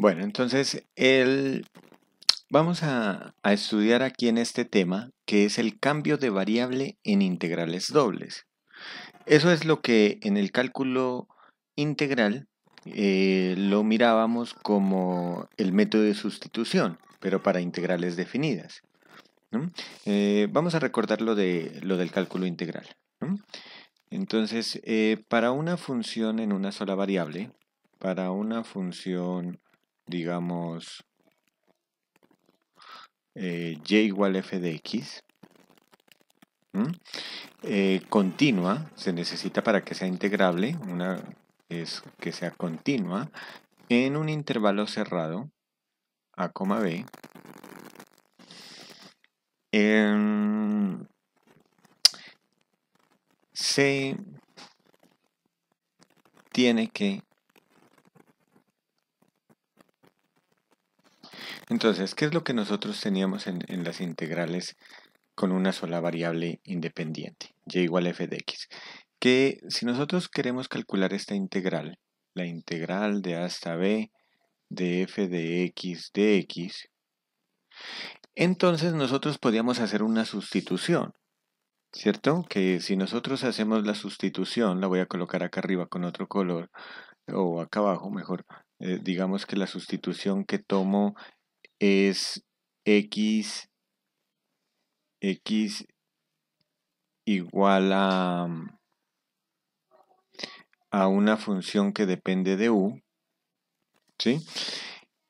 Bueno, entonces vamos a, estudiar aquí en este tema que es el cambio de variable en integrales dobles. Eso es lo que en el cálculo integral eh, lo mirábamos como el método de sustitución, pero para integrales definidas. Eh, vamos a recordar lo, de, lo del cálculo integral. Entonces, eh, para una función en una sola variable, para una función digamos, y eh, igual f de x, eh, continua, se necesita para que sea integrable, una es que sea continua, en un intervalo cerrado, a, b, se tiene que Entonces, ¿qué es lo que nosotros teníamos en, las integrales con una sola variable independiente, y igual a f de x? Que si nosotros queremos calcular esta integral, la integral de a hasta b de f de x de x, entonces nosotros podíamos hacer una sustitución, ¿cierto? Que si nosotros hacemos la sustitución, la voy a colocar acá arriba con otro color, o acá abajo mejor, eh, digamos que la sustitución que tomo es x, x igual a, mm, a una función que depende de u, ¿sí?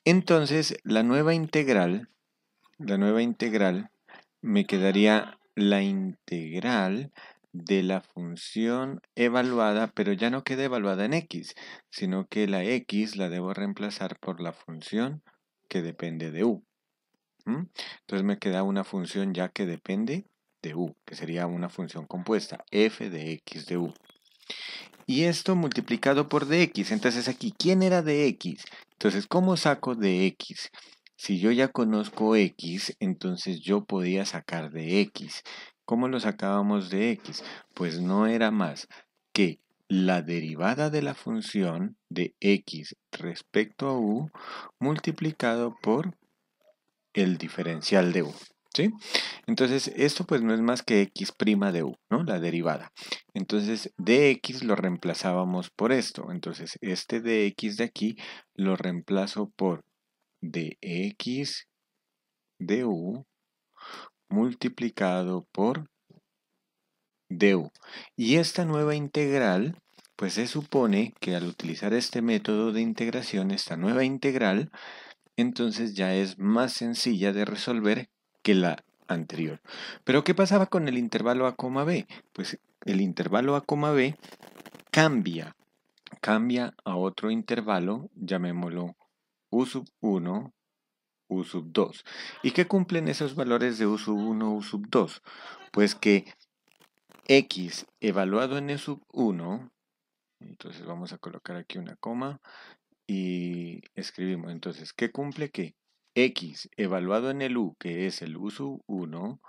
Entonces, la nueva integral, la nueva integral, me quedaría la integral de la función evaluada, pero ya no queda evaluada en x, sino que la x la debo reemplazar por la función que depende de u. Entonces me queda una función ya que depende de u, que sería una función compuesta, f de x de u. Y esto multiplicado por dx, entonces aquí, ¿quién era dx? Entonces, ¿cómo saco dx? Si yo ya conozco x, entonces yo podía sacar de x. ¿Cómo lo sacábamos de x? Pues no era más que la derivada de la función de x respecto a u multiplicado por el diferencial de u. ¿Sí? Entonces, esto pues no es más que x' de u, ¿no? La derivada. Entonces, dx lo reemplazábamos por esto. Entonces, este dx de aquí lo reemplazo por dx de u multiplicado por y esta nueva integral, pues se supone que al utilizar este método de integración, esta nueva integral, entonces ya es más sencilla de resolver que la anterior. Pero ¿qué pasaba con el intervalo a coma b? Pues el intervalo a coma b cambia, cambia a otro intervalo, llamémoslo u 1, u sub 2. ¿Y qué cumplen esos valores de u sub 1, u sub 2? Pues que x evaluado en e sub 1, entonces vamos a colocar aquí una coma y escribimos entonces, ¿qué cumple que x evaluado en el u, que es el u sub 1,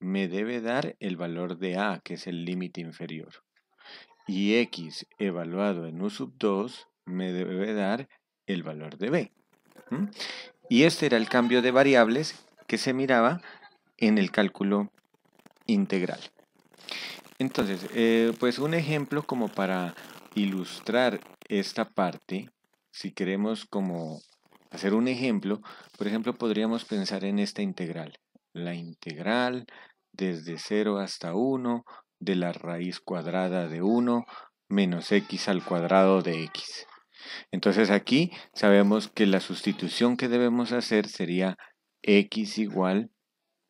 me debe dar el valor de a, que es el límite inferior. Y x evaluado en u sub 2 me debe dar el valor de b. Y este era el cambio de variables que se miraba en el cálculo integral. Entonces, eh, pues un ejemplo como para ilustrar esta parte, si queremos como hacer un ejemplo, por ejemplo, podríamos pensar en esta integral. La integral desde 0 hasta 1 de la raíz cuadrada de 1 menos x al cuadrado de x. Entonces aquí sabemos que la sustitución que debemos hacer sería x igual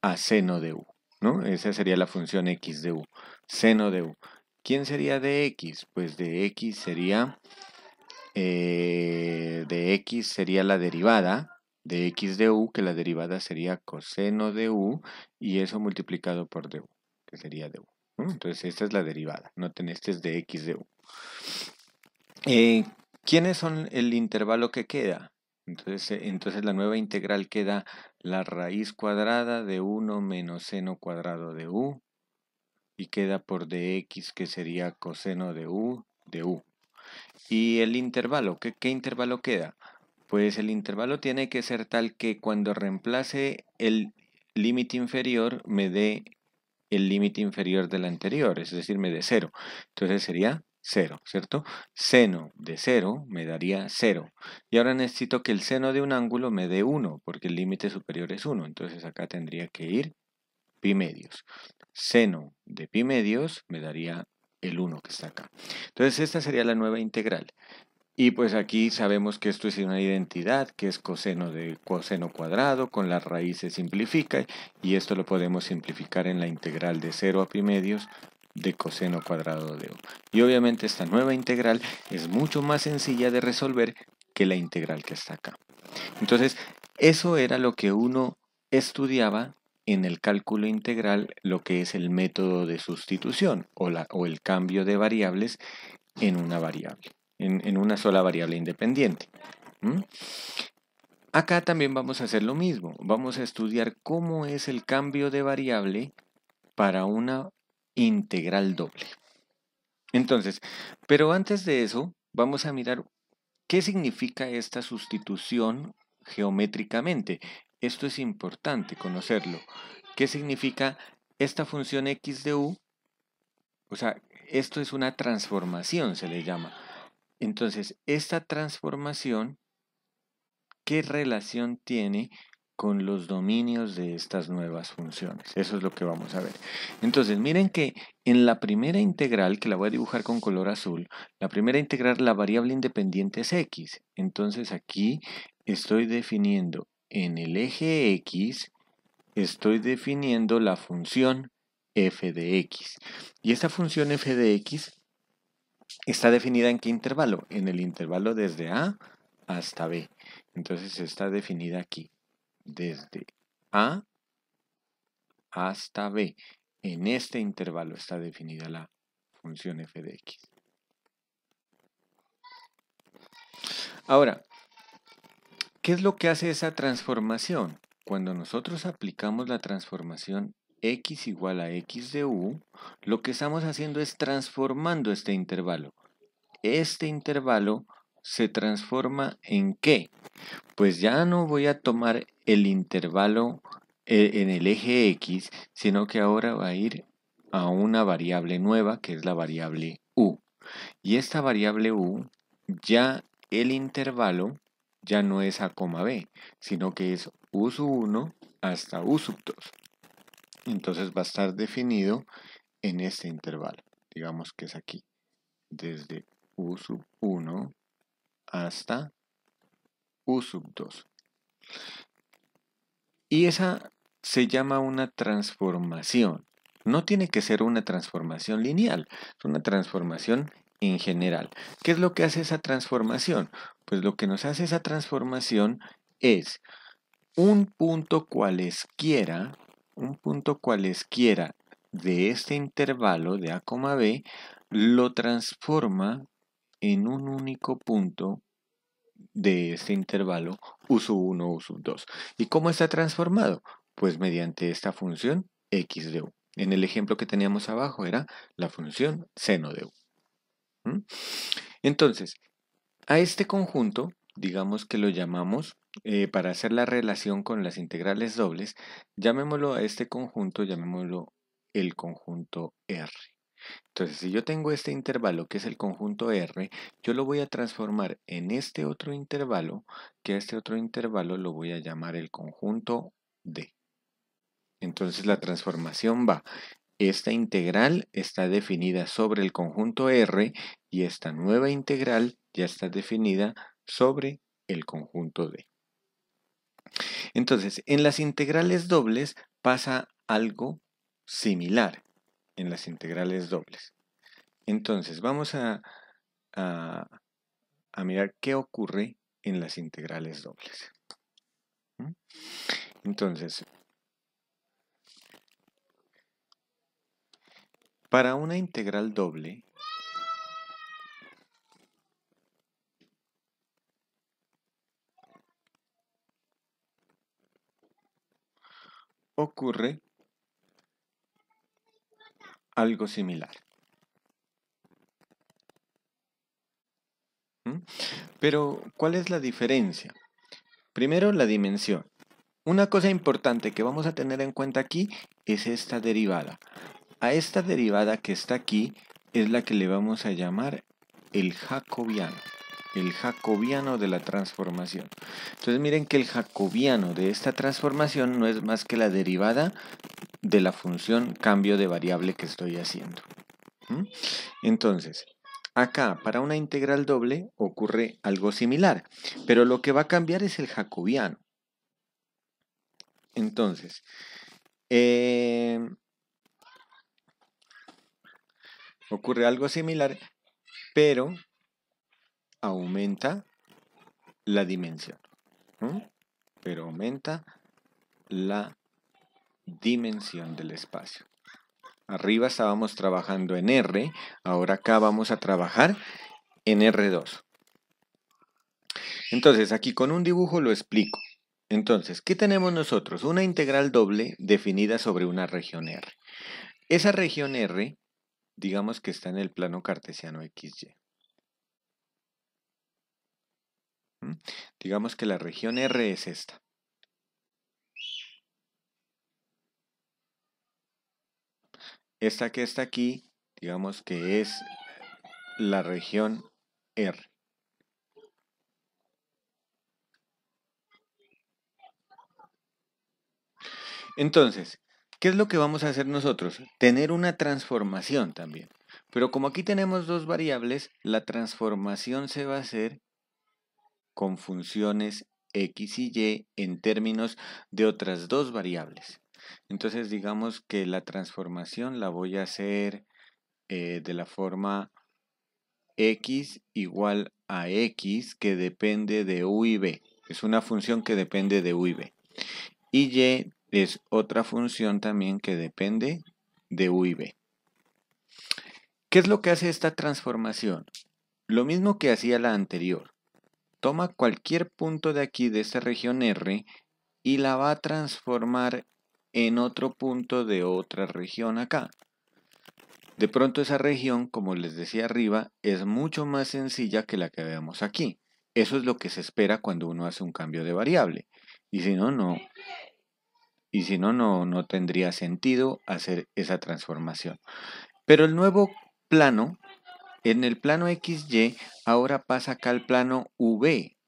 a seno de u, ¿no? Esa sería la función x de u seno de u. ¿Quién sería de x? Pues de x sería, eh, de x sería la derivada de x de u, que la derivada sería coseno de u, y eso multiplicado por u, que sería u. Entonces esta es la derivada, noten, este es de x de u. Eh, ¿Quiénes son el intervalo que queda? Entonces, eh, entonces, la nueva integral queda la raíz cuadrada de 1 menos seno cuadrado de u y queda por dx que sería coseno de u de u. ¿Y el intervalo? ¿Qué, qué intervalo queda? Pues el intervalo tiene que ser tal que cuando reemplace el límite inferior me dé el límite inferior del anterior, es decir, me dé 0. Entonces sería 0, ¿cierto? Seno de 0 me daría 0. Y ahora necesito que el seno de un ángulo me dé 1, porque el límite superior es 1. Entonces acá tendría que ir pi medios. Seno de pi medios me daría el 1 que está acá. Entonces esta sería la nueva integral. Y pues aquí sabemos que esto es una identidad, que es coseno de coseno cuadrado, con raíz se simplifica, y esto lo podemos simplificar en la integral de 0 a pi medios de coseno cuadrado de o. Y obviamente esta nueva integral es mucho más sencilla de resolver que la integral que está acá. Entonces, eso era lo que uno estudiaba en el cálculo integral lo que es el método de sustitución o, o el cambio de variables en una variable, en, una sola variable independiente. Acá también vamos a hacer lo mismo. Vamos a estudiar cómo es el cambio de variable para una integral doble. Entonces, pero antes de eso, vamos a mirar qué significa esta sustitución geométricamente. Esto es importante conocerlo. ¿Qué significa esta función x de u? O sea, esto es una transformación, se le llama. Entonces, esta transformación, ¿qué relación tiene con los dominios de estas nuevas funciones? Eso es lo que vamos a ver. Entonces, miren que en la primera integral, que la voy a dibujar con color azul, la primera integral, la variable independiente es x. Entonces, aquí estoy definiendo en el eje X estoy definiendo la función f de x. Y esta función f de x está definida en qué intervalo? En el intervalo desde A hasta B. Entonces está definida aquí, desde A hasta B. En este intervalo está definida la función f de x. Ahora, ¿Qué es lo que hace esa transformación? Cuando nosotros aplicamos la transformación x igual a x de u, lo que estamos haciendo es transformando este intervalo. Este intervalo se transforma en qué? Pues ya no voy a tomar el intervalo eh, en el eje x, sino que ahora va a ir a una variable nueva que es la variable u. Y esta variable u, ya el intervalo ya no es A, B, sino que es u 1 hasta u 2. Entonces va a estar definido en este intervalo. Digamos que es aquí. Desde U 1 hasta U sub 2. Y esa se llama una transformación. No tiene que ser una transformación lineal, es una transformación en general. ¿Qué es lo que hace esa transformación? Pues lo que nos hace esa transformación es un punto cualesquiera, un punto cualesquiera de este intervalo de A, B, lo transforma en un único punto de este intervalo u 1, u 2. ¿Y cómo está transformado? Pues mediante esta función x de u. En el ejemplo que teníamos abajo era la función seno de u. Entonces, a este conjunto, digamos que lo llamamos, eh, para hacer la relación con las integrales dobles, llamémoslo a este conjunto, llamémoslo el conjunto R. Entonces, si yo tengo este intervalo que es el conjunto R, yo lo voy a transformar en este otro intervalo, que a este otro intervalo lo voy a llamar el conjunto D. Entonces la transformación va esta integral está definida sobre el conjunto R y esta nueva integral ya está definida sobre el conjunto D. Entonces, en las integrales dobles pasa algo similar en las integrales dobles. Entonces, vamos a, a, mirar qué ocurre en las integrales dobles. ¿Mm? Entonces, Para una integral doble, ocurre algo similar. ¿Mm? Pero, ¿cuál es la diferencia? Primero, la dimensión. Una cosa importante que vamos a tener en cuenta aquí es esta derivada. A esta derivada que está aquí es la que le vamos a llamar el jacobiano, el jacobiano de la transformación. Entonces miren que el jacobiano de esta transformación no es más que la derivada de la función cambio de variable que estoy haciendo. ¿Mm? Entonces, acá para una integral doble ocurre algo similar, pero lo que va a cambiar es el jacobiano. Entonces, eh, Ocurre algo similar, pero aumenta la dimensión. Pero aumenta la dimensión del espacio. Arriba estábamos trabajando en R, ahora acá vamos a trabajar en R2. Entonces, aquí con un dibujo lo explico. Entonces, ¿qué tenemos nosotros? Una integral doble definida sobre una región R. Esa región R Digamos que está en el plano cartesiano XY. ¿Mm? Digamos que la región R es esta. Esta que está aquí, digamos que es la región R. Entonces, ¿Qué es lo que vamos a hacer nosotros? Tener una transformación también. Pero como aquí tenemos dos variables, la transformación se va a hacer con funciones x y y en términos de otras dos variables. Entonces digamos que la transformación la voy a hacer eh, de la forma x igual a x que depende de u y b. Es una función que depende de u y b. Y y es otra función también que depende de U y B. ¿Qué es lo que hace esta transformación? Lo mismo que hacía la anterior. Toma cualquier punto de aquí, de esta región R, y la va a transformar en otro punto de otra región acá. De pronto esa región, como les decía arriba, es mucho más sencilla que la que vemos aquí. Eso es lo que se espera cuando uno hace un cambio de variable. Y si no, no, y si no, no, tendría sentido hacer esa transformación. Pero el nuevo plano, en el plano XY, ahora pasa acá al plano V,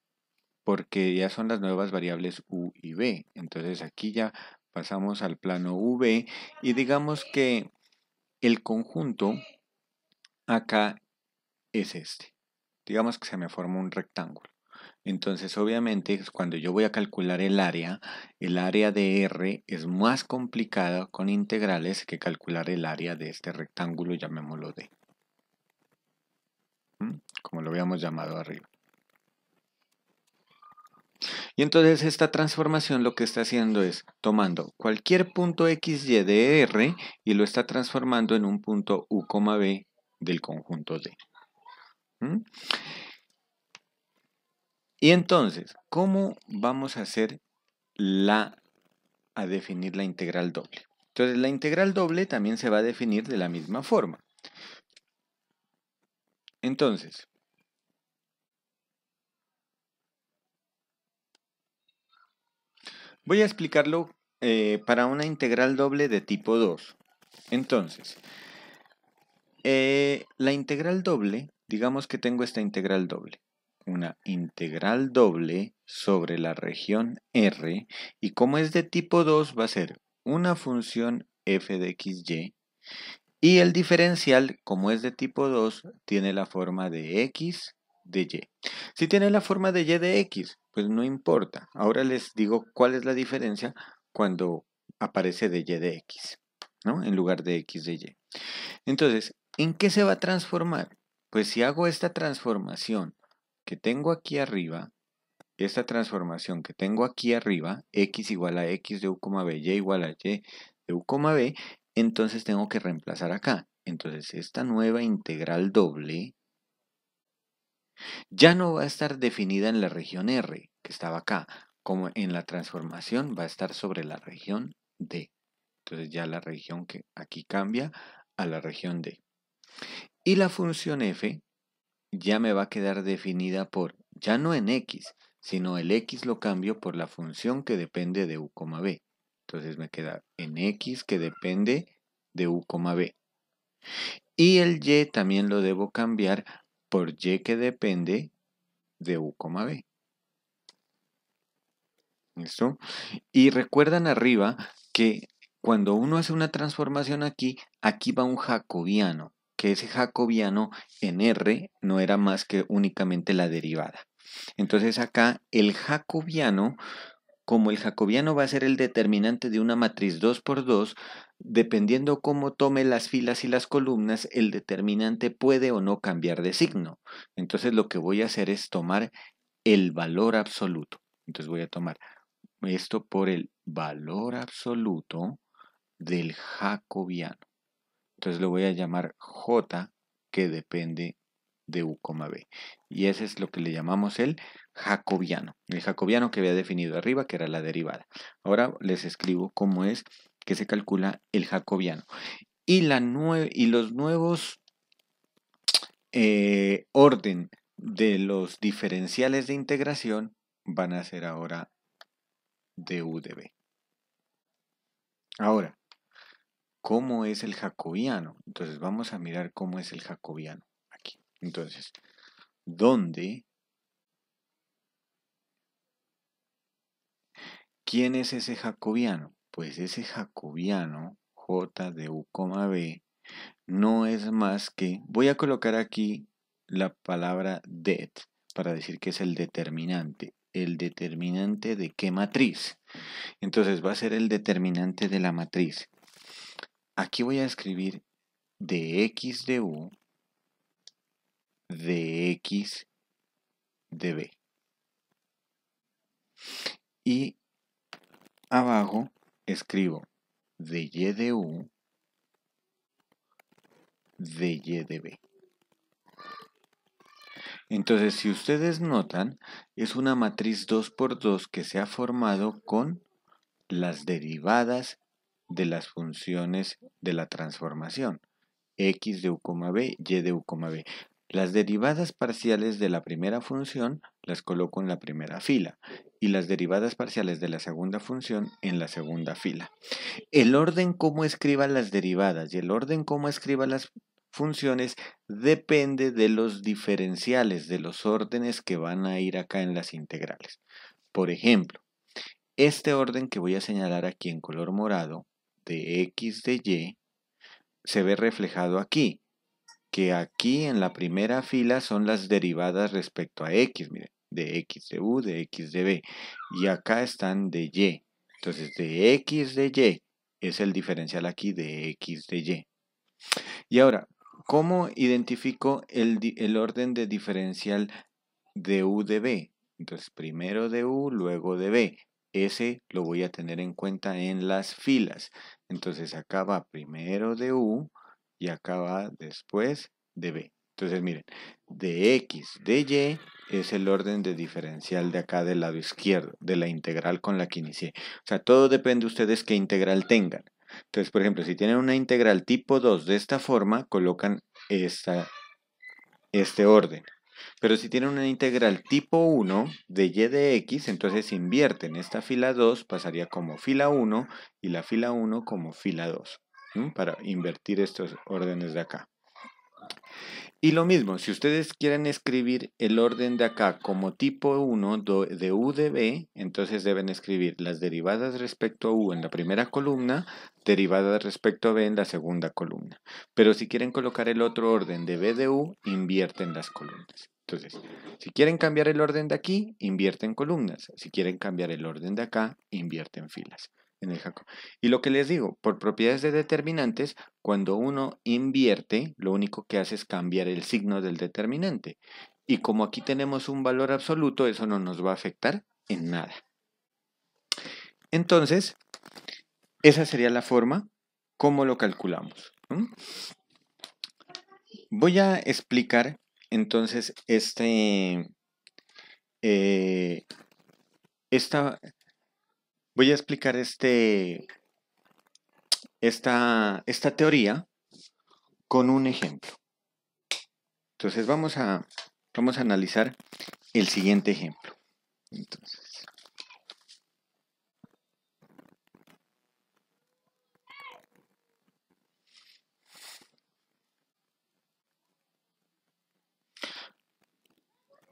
porque ya son las nuevas variables U y V. Entonces aquí ya pasamos al plano V y digamos que el conjunto acá es este. Digamos que se me forma un rectángulo. Entonces, obviamente, cuando yo voy a calcular el área, el área de R es más complicada con integrales que calcular el área de este rectángulo, llamémoslo D. ¿Mm? Como lo habíamos llamado arriba. Y entonces esta transformación lo que está haciendo es tomando cualquier punto XY de R y lo está transformando en un punto U, B del conjunto D. ¿Mm? Y entonces, ¿cómo vamos a hacer la a definir la integral doble? Entonces, la integral doble también se va a definir de la misma forma. Entonces, voy a explicarlo eh, para una integral doble de tipo 2. Entonces, eh, la integral doble, digamos que tengo esta integral doble una integral doble sobre la región R y como es de tipo 2 va a ser una función f de xy y el diferencial como es de tipo 2 tiene la forma de x de y. Si tiene la forma de y de x, pues no importa. Ahora les digo cuál es la diferencia cuando aparece de y de x, ¿no? En lugar de x de y. Entonces, ¿en qué se va a transformar? Pues si hago esta transformación que tengo aquí arriba, esta transformación que tengo aquí arriba, x igual a x de u, b, y igual a y de u, b, entonces tengo que reemplazar acá. Entonces esta nueva integral doble ya no va a estar definida en la región R, que estaba acá, como en la transformación va a estar sobre la región D. Entonces ya la región que aquí cambia a la región D. Y la función f ya me va a quedar definida por, ya no en x, sino el x lo cambio por la función que depende de u, b. Entonces me queda en x que depende de u, b. Y el y también lo debo cambiar por y que depende de u, b. ¿Listo? Y recuerdan arriba que cuando uno hace una transformación aquí, aquí va un jacobiano que ese jacobiano en R no era más que únicamente la derivada. Entonces acá el jacobiano, como el jacobiano va a ser el determinante de una matriz 2 por 2, dependiendo cómo tome las filas y las columnas, el determinante puede o no cambiar de signo. Entonces lo que voy a hacer es tomar el valor absoluto. Entonces voy a tomar esto por el valor absoluto del jacobiano. Entonces lo voy a llamar J que depende de U, B. Y ese es lo que le llamamos el jacobiano. El jacobiano que había definido arriba, que era la derivada. Ahora les escribo cómo es que se calcula el jacobiano. Y, la y los nuevos eh, orden de los diferenciales de integración van a ser ahora de U de B. Ahora, cómo es el jacobiano. Entonces vamos a mirar cómo es el jacobiano aquí. Entonces, ¿dónde? ¿Quién es ese jacobiano? Pues ese jacobiano, J de U, B, no es más que, voy a colocar aquí la palabra det para decir que es el determinante. ¿El determinante de qué matriz? Entonces va a ser el determinante de la matriz. Aquí voy a escribir de x de u, de x de b. Y abajo escribo de y de u, de y de b. Entonces, si ustedes notan, es una matriz 2 por 2 que se ha formado con las derivadas de las funciones de la transformación, x de u, b, y de u, b. Las derivadas parciales de la primera función las coloco en la primera fila y las derivadas parciales de la segunda función en la segunda fila. El orden como escriba las derivadas y el orden como escriba las funciones depende de los diferenciales, de los órdenes que van a ir acá en las integrales. Por ejemplo, este orden que voy a señalar aquí en color morado de X de Y se ve reflejado aquí, que aquí en la primera fila son las derivadas respecto a X, miren, de X de U, de X de B, y acá están de Y. Entonces, de X de Y es el diferencial aquí de X de Y. Y ahora, ¿cómo identifico el, el orden de diferencial de U de B? Entonces, primero de U, luego de B ese lo voy a tener en cuenta en las filas. Entonces acá va primero de U y acá va después de B. Entonces miren, de X, de Y es el orden de diferencial de acá del lado izquierdo, de la integral con la que inicié. O sea, todo depende de ustedes qué integral tengan. Entonces, por ejemplo, si tienen una integral tipo 2 de esta forma, colocan esta, este orden. Pero si tienen una integral tipo 1 de y de x, entonces invierten esta fila 2, pasaría como fila 1 y la fila 1 como fila 2, para invertir estos órdenes de acá. Y lo mismo, si ustedes quieren escribir el orden de acá como tipo 1 de u de b, entonces deben escribir las derivadas respecto a u en la primera columna, derivadas respecto a b en la segunda columna. Pero si quieren colocar el otro orden de b de u, invierten las columnas. Entonces, si quieren cambiar el orden de aquí, invierten columnas. Si quieren cambiar el orden de acá, invierten filas. En el Y lo que les digo, por propiedades de determinantes, cuando uno invierte, lo único que hace es cambiar el signo del determinante. Y como aquí tenemos un valor absoluto, eso no nos va a afectar en nada. Entonces, esa sería la forma como lo calculamos. Voy a explicar entonces, este, eh, esta, voy a explicar este, esta, esta teoría con un ejemplo. Entonces, vamos a, vamos a analizar el siguiente ejemplo. Entonces,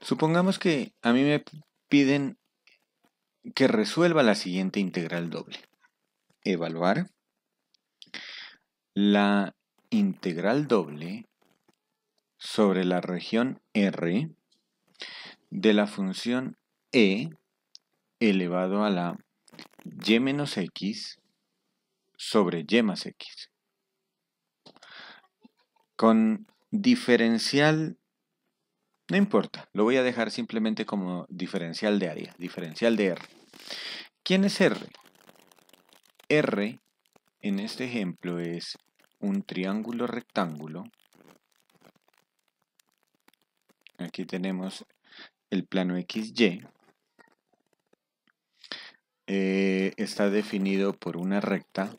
Supongamos que a mí me piden que resuelva la siguiente integral doble. Evaluar la integral doble sobre la región R de la función E elevado a la y menos x sobre y más x con diferencial no importa, lo voy a dejar simplemente como diferencial de área, diferencial de R. ¿Quién es R? R en este ejemplo es un triángulo rectángulo. Aquí tenemos el plano XY. Eh, está definido por una recta,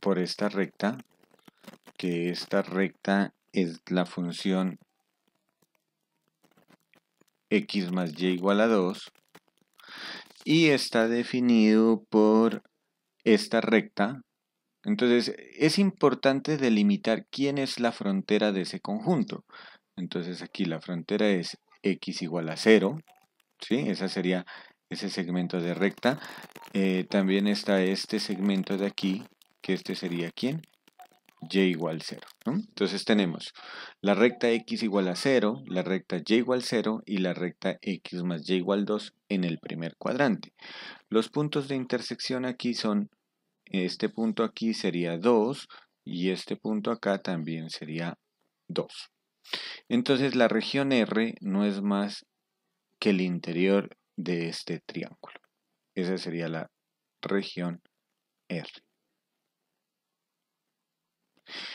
por esta recta, que esta recta es la función x más y igual a 2 y está definido por esta recta. Entonces es importante delimitar quién es la frontera de ese conjunto. Entonces aquí la frontera es x igual a 0, ¿sí? Esa sería ese segmento de recta. Eh, también está este segmento de aquí, que este sería quién? y igual 0. Entonces tenemos la recta x igual a 0, la recta y igual 0 y la recta x más y igual 2 en el primer cuadrante. Los puntos de intersección aquí son, este punto aquí sería 2 y este punto acá también sería 2. Entonces la región R no es más que el interior de este triángulo. Esa sería la región R.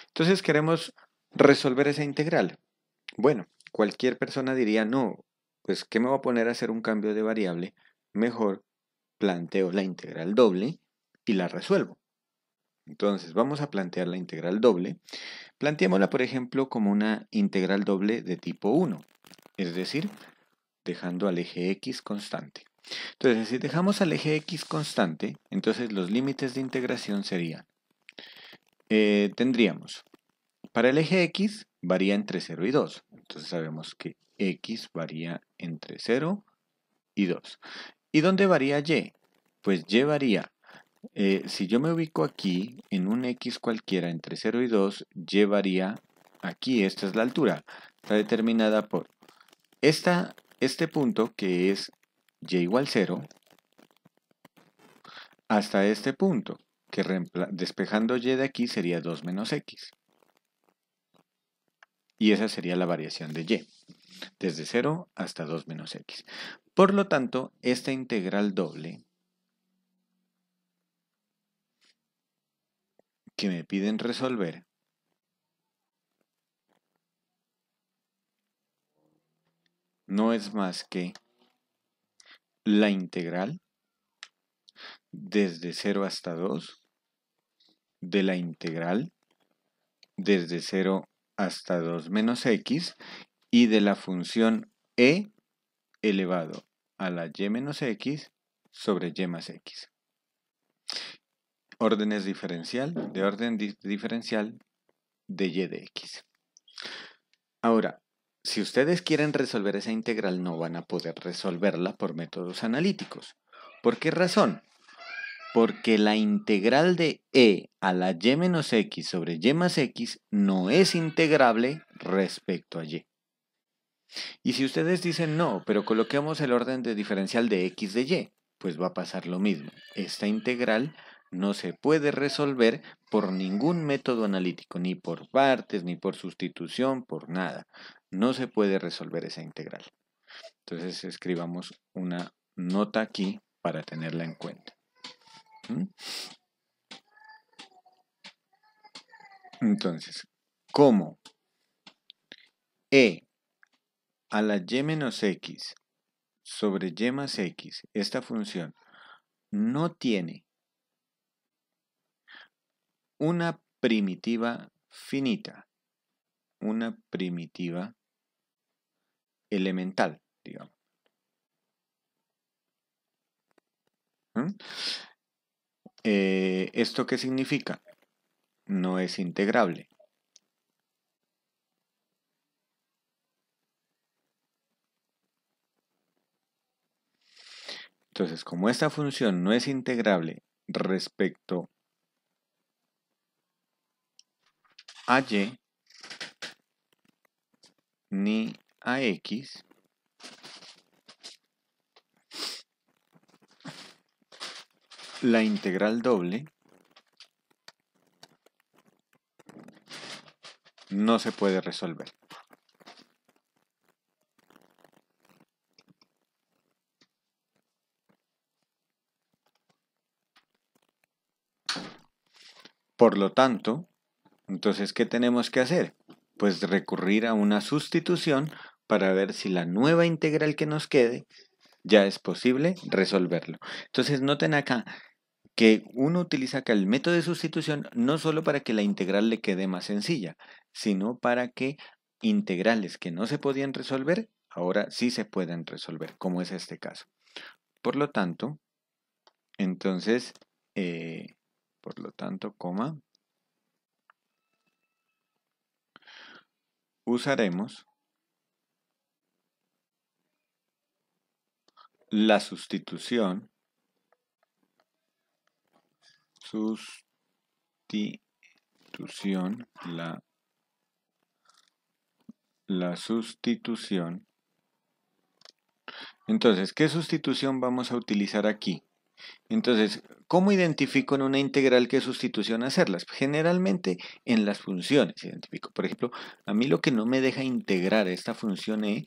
Entonces queremos resolver esa integral. Bueno, cualquier persona diría, no, pues ¿qué me va a poner a hacer un cambio de variable? Mejor planteo la integral doble y la resuelvo. Entonces, vamos a plantear la integral doble. Planteémosla, por ejemplo, como una integral doble de tipo 1, es decir, dejando al eje x constante. Entonces, si dejamos al eje x constante, entonces los límites de integración serían eh, tendríamos para el eje X varía entre 0 y 2. Entonces sabemos que X varía entre 0 y 2. ¿Y dónde varía Y? Pues Y varía. Eh, si yo me ubico aquí en un X cualquiera entre 0 y 2, Y varía aquí. Esta es la altura. Está determinada por esta, este punto que es Y igual 0 hasta este punto que despejando y de aquí sería 2 menos x. Y esa sería la variación de y, desde 0 hasta 2 menos x. Por lo tanto, esta integral doble que me piden resolver no es más que la integral desde 0 hasta 2 de la integral desde 0 hasta 2 menos x y de la función e elevado a la y menos x sobre y más x. Órdenes diferencial, de orden diferencial de y de x. Ahora, si ustedes quieren resolver esa integral no van a poder resolverla por métodos analíticos. ¿Por qué razón? porque la integral de e a la y menos x sobre y más x no es integrable respecto a y. Y si ustedes dicen no, pero coloquemos el orden de diferencial de x de y, pues va a pasar lo mismo. Esta integral no se puede resolver por ningún método analítico, ni por partes, ni por sustitución, por nada. No se puede resolver esa integral. Entonces escribamos una nota aquí para tenerla en cuenta. Entonces, como e a la y menos x sobre y más x, esta función, no tiene una primitiva finita, una primitiva elemental, digamos. ¿Mm? Eh, ¿Esto qué significa? No es integrable. Entonces, como esta función no es integrable respecto a y ni a x, La integral doble no se puede resolver. Por lo tanto, entonces, ¿qué tenemos que hacer? Pues recurrir a una sustitución para ver si la nueva integral que nos quede ya es posible resolverlo. Entonces, noten acá, que uno utiliza acá el método de sustitución no solo para que la integral le quede más sencilla, sino para que integrales que no se podían resolver, ahora sí se pueden resolver, como es este caso. Por lo tanto, entonces, eh, por lo tanto, coma, usaremos la sustitución sustitución, la, la sustitución. Entonces, ¿qué sustitución vamos a utilizar aquí? Entonces, ¿cómo identifico en una integral qué sustitución hacerlas? Generalmente en las funciones identifico. Por ejemplo, a mí lo que no me deja integrar esta función e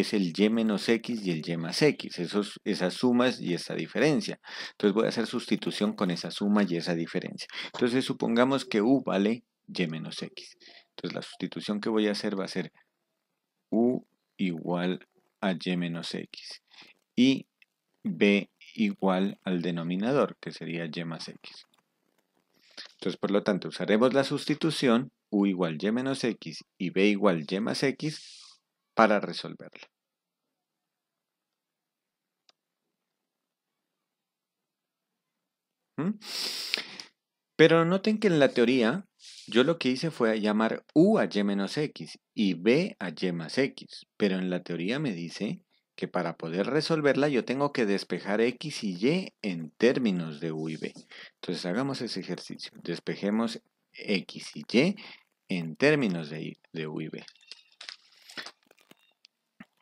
es el y menos x y el y más x, esos, esas sumas y esa diferencia. Entonces voy a hacer sustitución con esa suma y esa diferencia. Entonces supongamos que u vale y menos x. Entonces la sustitución que voy a hacer va a ser u igual a y menos x y b igual al denominador, que sería y más x. Entonces, por lo tanto, usaremos la sustitución u igual y menos x y b igual y más x para resolverla, ¿Mm? Pero noten que en la teoría yo lo que hice fue llamar u a y menos x y b a y más x, pero en la teoría me dice que para poder resolverla yo tengo que despejar x y y en términos de u y b. Entonces hagamos ese ejercicio, despejemos x y y en términos de, de u y b.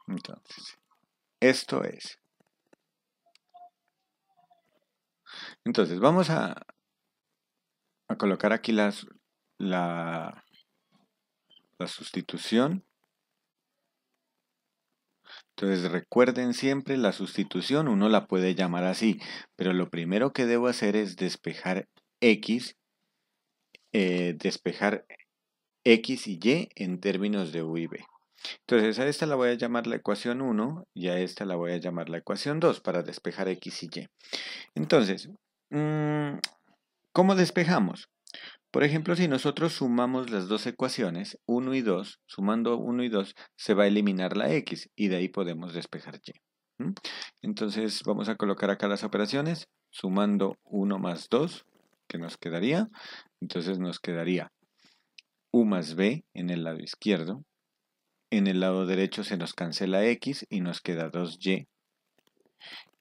Entonces, esto es. Entonces, vamos a, a colocar aquí la, la sustitución. Entonces recuerden siempre la sustitución, uno la puede llamar así, pero lo primero que debo hacer es despejar x, eh, despejar x y y en términos de u y b. Entonces a esta la voy a llamar la ecuación 1 y a esta la voy a llamar la ecuación 2 para despejar x y y. Entonces, mm, ¿cómo despejamos? Por ejemplo, si nosotros sumamos las dos ecuaciones, 1 y 2, sumando 1 y 2, se va a eliminar la x y de ahí podemos despejar y. Entonces vamos a colocar acá las operaciones, sumando 1 más 2, que nos quedaría. Entonces nos quedaría u más b en el lado izquierdo, en el lado derecho se nos cancela x y nos queda 2y.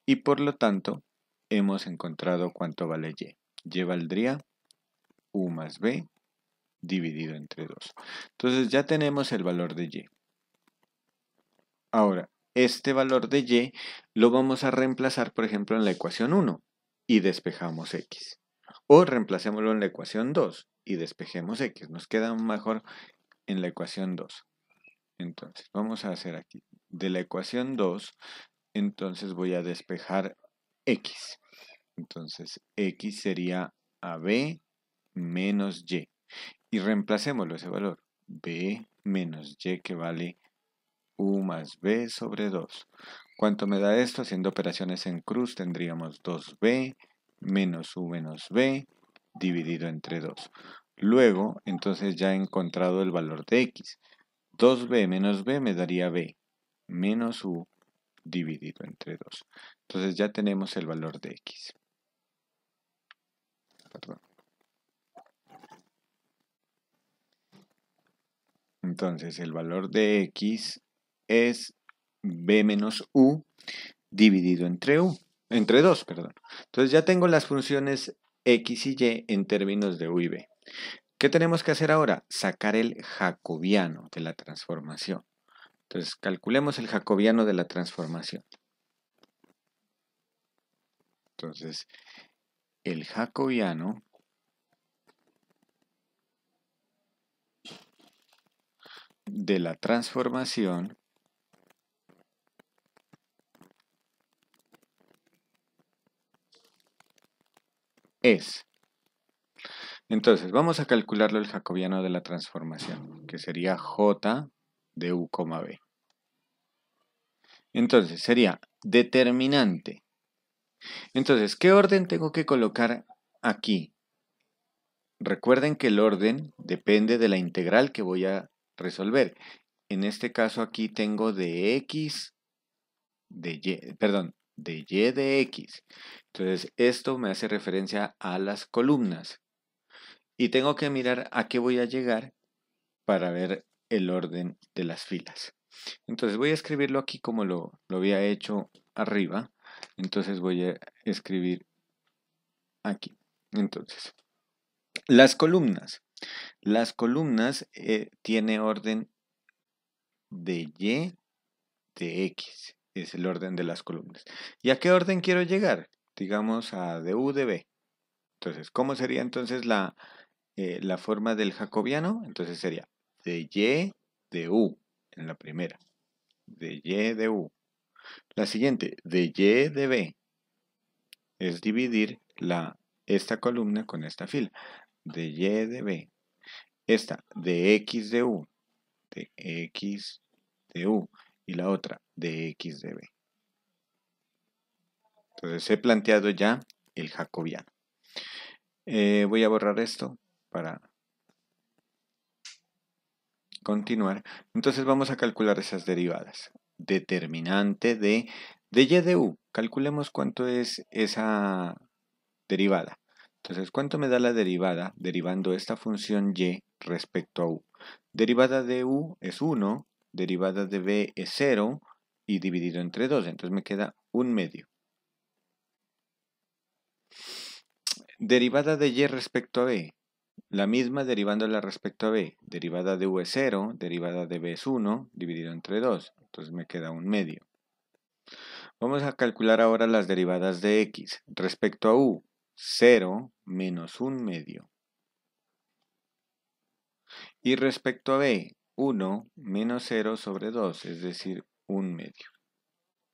Y por lo tanto, hemos encontrado cuánto vale y. Y valdría u más b dividido entre 2. Entonces ya tenemos el valor de y. Ahora, este valor de y lo vamos a reemplazar, por ejemplo, en la ecuación 1 y despejamos x. O reemplacémoslo en la ecuación 2 y despejemos x. Nos queda mejor en la ecuación 2. Entonces, vamos a hacer aquí. De la ecuación 2, entonces voy a despejar x. Entonces, x sería b menos y. Y reemplacémoslo ese valor. b menos y que vale u más b sobre 2. ¿Cuánto me da esto? Haciendo operaciones en cruz tendríamos 2b menos u menos b dividido entre 2. Luego, entonces ya he encontrado el valor de x. 2b menos b me daría b, menos u dividido entre 2. Entonces ya tenemos el valor de x. Entonces el valor de x es b menos u dividido entre u, entre 2, perdón. Entonces ya tengo las funciones x y y en términos de u y b. ¿Qué tenemos que hacer ahora? Sacar el jacobiano de la transformación. Entonces, calculemos el jacobiano de la transformación. Entonces, el jacobiano de la transformación es entonces, vamos a calcularlo el jacobiano de la transformación, que sería J de U, B. Entonces, sería determinante. Entonces, ¿qué orden tengo que colocar aquí? Recuerden que el orden depende de la integral que voy a resolver. En este caso aquí tengo de x, de y, perdón, de y de x. Entonces, esto me hace referencia a las columnas y tengo que mirar a qué voy a llegar para ver el orden de las filas. Entonces voy a escribirlo aquí como lo, lo había hecho arriba. Entonces voy a escribir aquí. Entonces, las columnas. Las columnas eh, tiene orden de Y, de X. Es el orden de las columnas. ¿Y a qué orden quiero llegar? Digamos a de U, de B. Entonces, ¿cómo sería entonces la, eh, la forma del jacobiano, entonces sería de Y de U en la primera. De Y de U. La siguiente, de Y de B, es dividir la, esta columna con esta fila. De Y de B. Esta, de X de U. De X de U. Y la otra, de X de B. Entonces he planteado ya el jacobiano. Eh, voy a borrar esto para continuar. Entonces vamos a calcular esas derivadas. Determinante de, de y de u. Calculemos cuánto es esa derivada. Entonces, ¿cuánto me da la derivada derivando esta función y respecto a u? Derivada de u es 1, derivada de b es 0 y dividido entre 2. Entonces me queda un medio. Derivada de y respecto a b la misma derivándola respecto a b, derivada de es 0 derivada de b es 1, dividido entre 2, entonces me queda un medio. Vamos a calcular ahora las derivadas de x respecto a u, 0 menos 1 medio. Y respecto a b, 1 menos 0 sobre 2, es decir, 1 medio.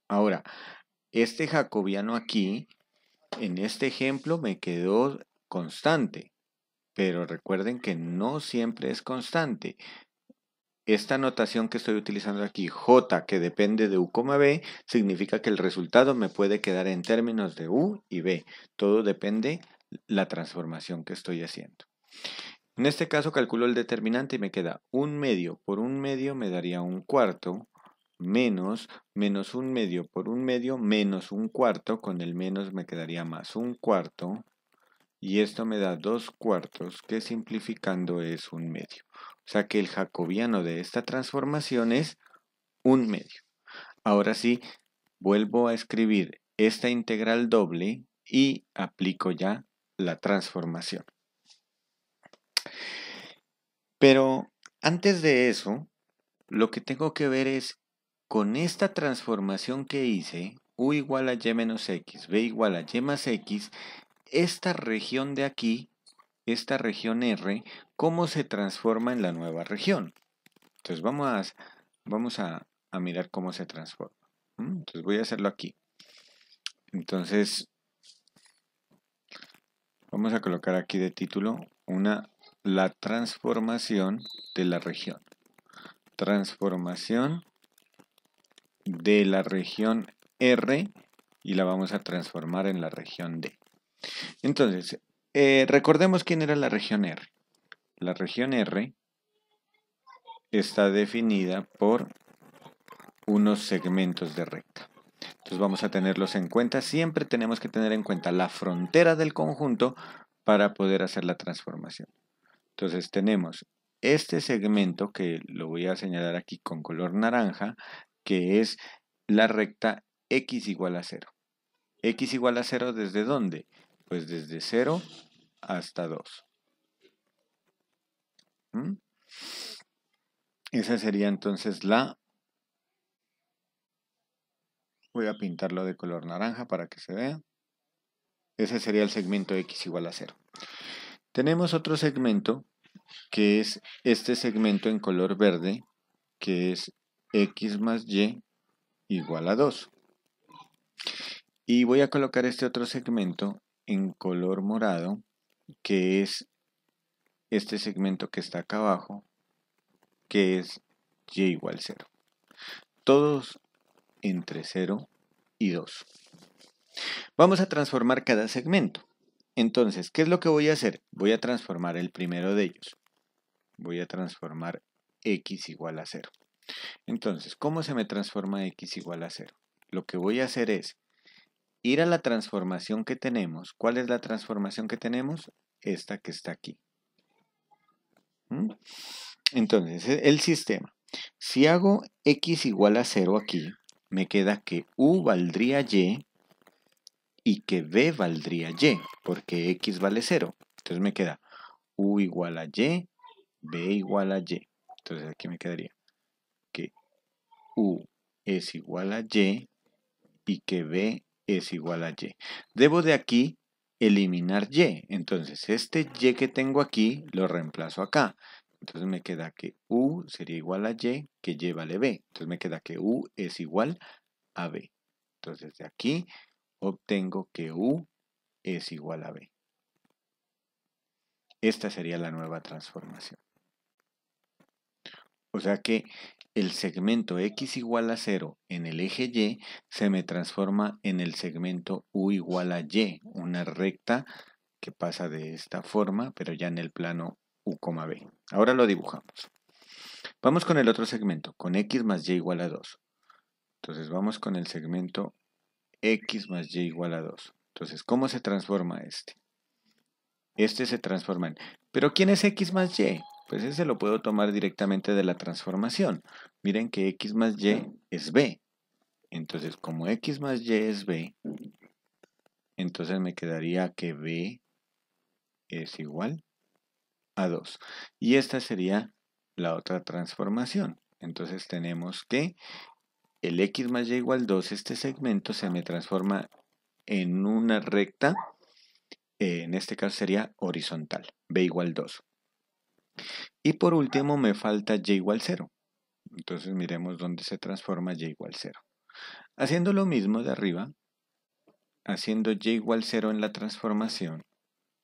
Ahora, este jacobiano aquí, en este ejemplo, me quedó constante pero recuerden que no siempre es constante. Esta notación que estoy utilizando aquí, j, que depende de u, b, significa que el resultado me puede quedar en términos de u y b. Todo depende la transformación que estoy haciendo. En este caso calculo el determinante y me queda un medio por un medio me daría un cuarto menos menos un medio por un medio menos un cuarto. Con el menos me quedaría más un cuarto y esto me da dos cuartos que simplificando es un medio. O sea que el jacobiano de esta transformación es un medio. Ahora sí, vuelvo a escribir esta integral doble y aplico ya la transformación. Pero antes de eso, lo que tengo que ver es con esta transformación que hice, u igual a y menos x, b igual a y más x, esta región de aquí, esta región R, cómo se transforma en la nueva región. Entonces vamos a, vamos a, mirar cómo se transforma. Entonces voy a hacerlo aquí. Entonces vamos a colocar aquí de título una la transformación de la región. Transformación de la región R y la vamos a transformar en la región D. Entonces, eh, recordemos quién era la región R. La región R está definida por unos segmentos de recta. Entonces vamos a tenerlos en cuenta. Siempre tenemos que tener en cuenta la frontera del conjunto para poder hacer la transformación. Entonces tenemos este segmento que lo voy a señalar aquí con color naranja, que es la recta x igual a 0. ¿x igual a 0 desde dónde? Pues desde 0 hasta 2. ¿Mm? Esa sería entonces la... Voy a pintarlo de color naranja para que se vea. Ese sería el segmento x igual a 0. Tenemos otro segmento que es este segmento en color verde que es x más y igual a 2. Y voy a colocar este otro segmento en color morado, que es este segmento que está acá abajo, que es y igual 0. Todos entre 0 y 2. Vamos a transformar cada segmento. Entonces, ¿qué es lo que voy a hacer? Voy a transformar el primero de ellos. Voy a transformar x igual a 0. Entonces, ¿cómo se me transforma x igual a 0? Lo que voy a hacer es ir a la transformación que tenemos. ¿Cuál es la transformación que tenemos? Esta que está aquí. ¿Mm? Entonces, e, el sistema. Si hago x igual a 0 aquí, me queda que u valdría y y que b valdría y, porque x vale 0. Entonces me queda u igual a y, b igual a y. Entonces aquí me quedaría que u es igual a y y que b es igual a y. Debo de aquí eliminar y. Entonces, este y que tengo aquí lo reemplazo acá. Entonces me queda que u sería igual a y, que y vale b. Entonces me queda que u es igual a b. Entonces de aquí obtengo que u es igual a b. Esta sería la nueva transformación. O sea que el segmento x igual a 0 en el eje y se me transforma en el segmento u igual a y, una recta que pasa de esta forma, pero ya en el plano u, b. Ahora lo dibujamos. Vamos con el otro segmento, con x más y igual a 2. Entonces vamos con el segmento x más y igual a 2. Entonces, ¿cómo se transforma este? Este se transforma en... ¿Pero quién es x más y? Pues ese lo puedo tomar directamente de la transformación. Miren que x más y es b. Entonces, como x más y es b, entonces me quedaría que b es igual a 2. Y esta sería la otra transformación. Entonces tenemos que el x más y igual 2, este segmento se me transforma en una recta, eh, en este caso sería horizontal, b igual 2. Y por último me falta y igual 0. Entonces miremos dónde se transforma y igual 0. Haciendo lo mismo de arriba, haciendo y igual 0 en la transformación,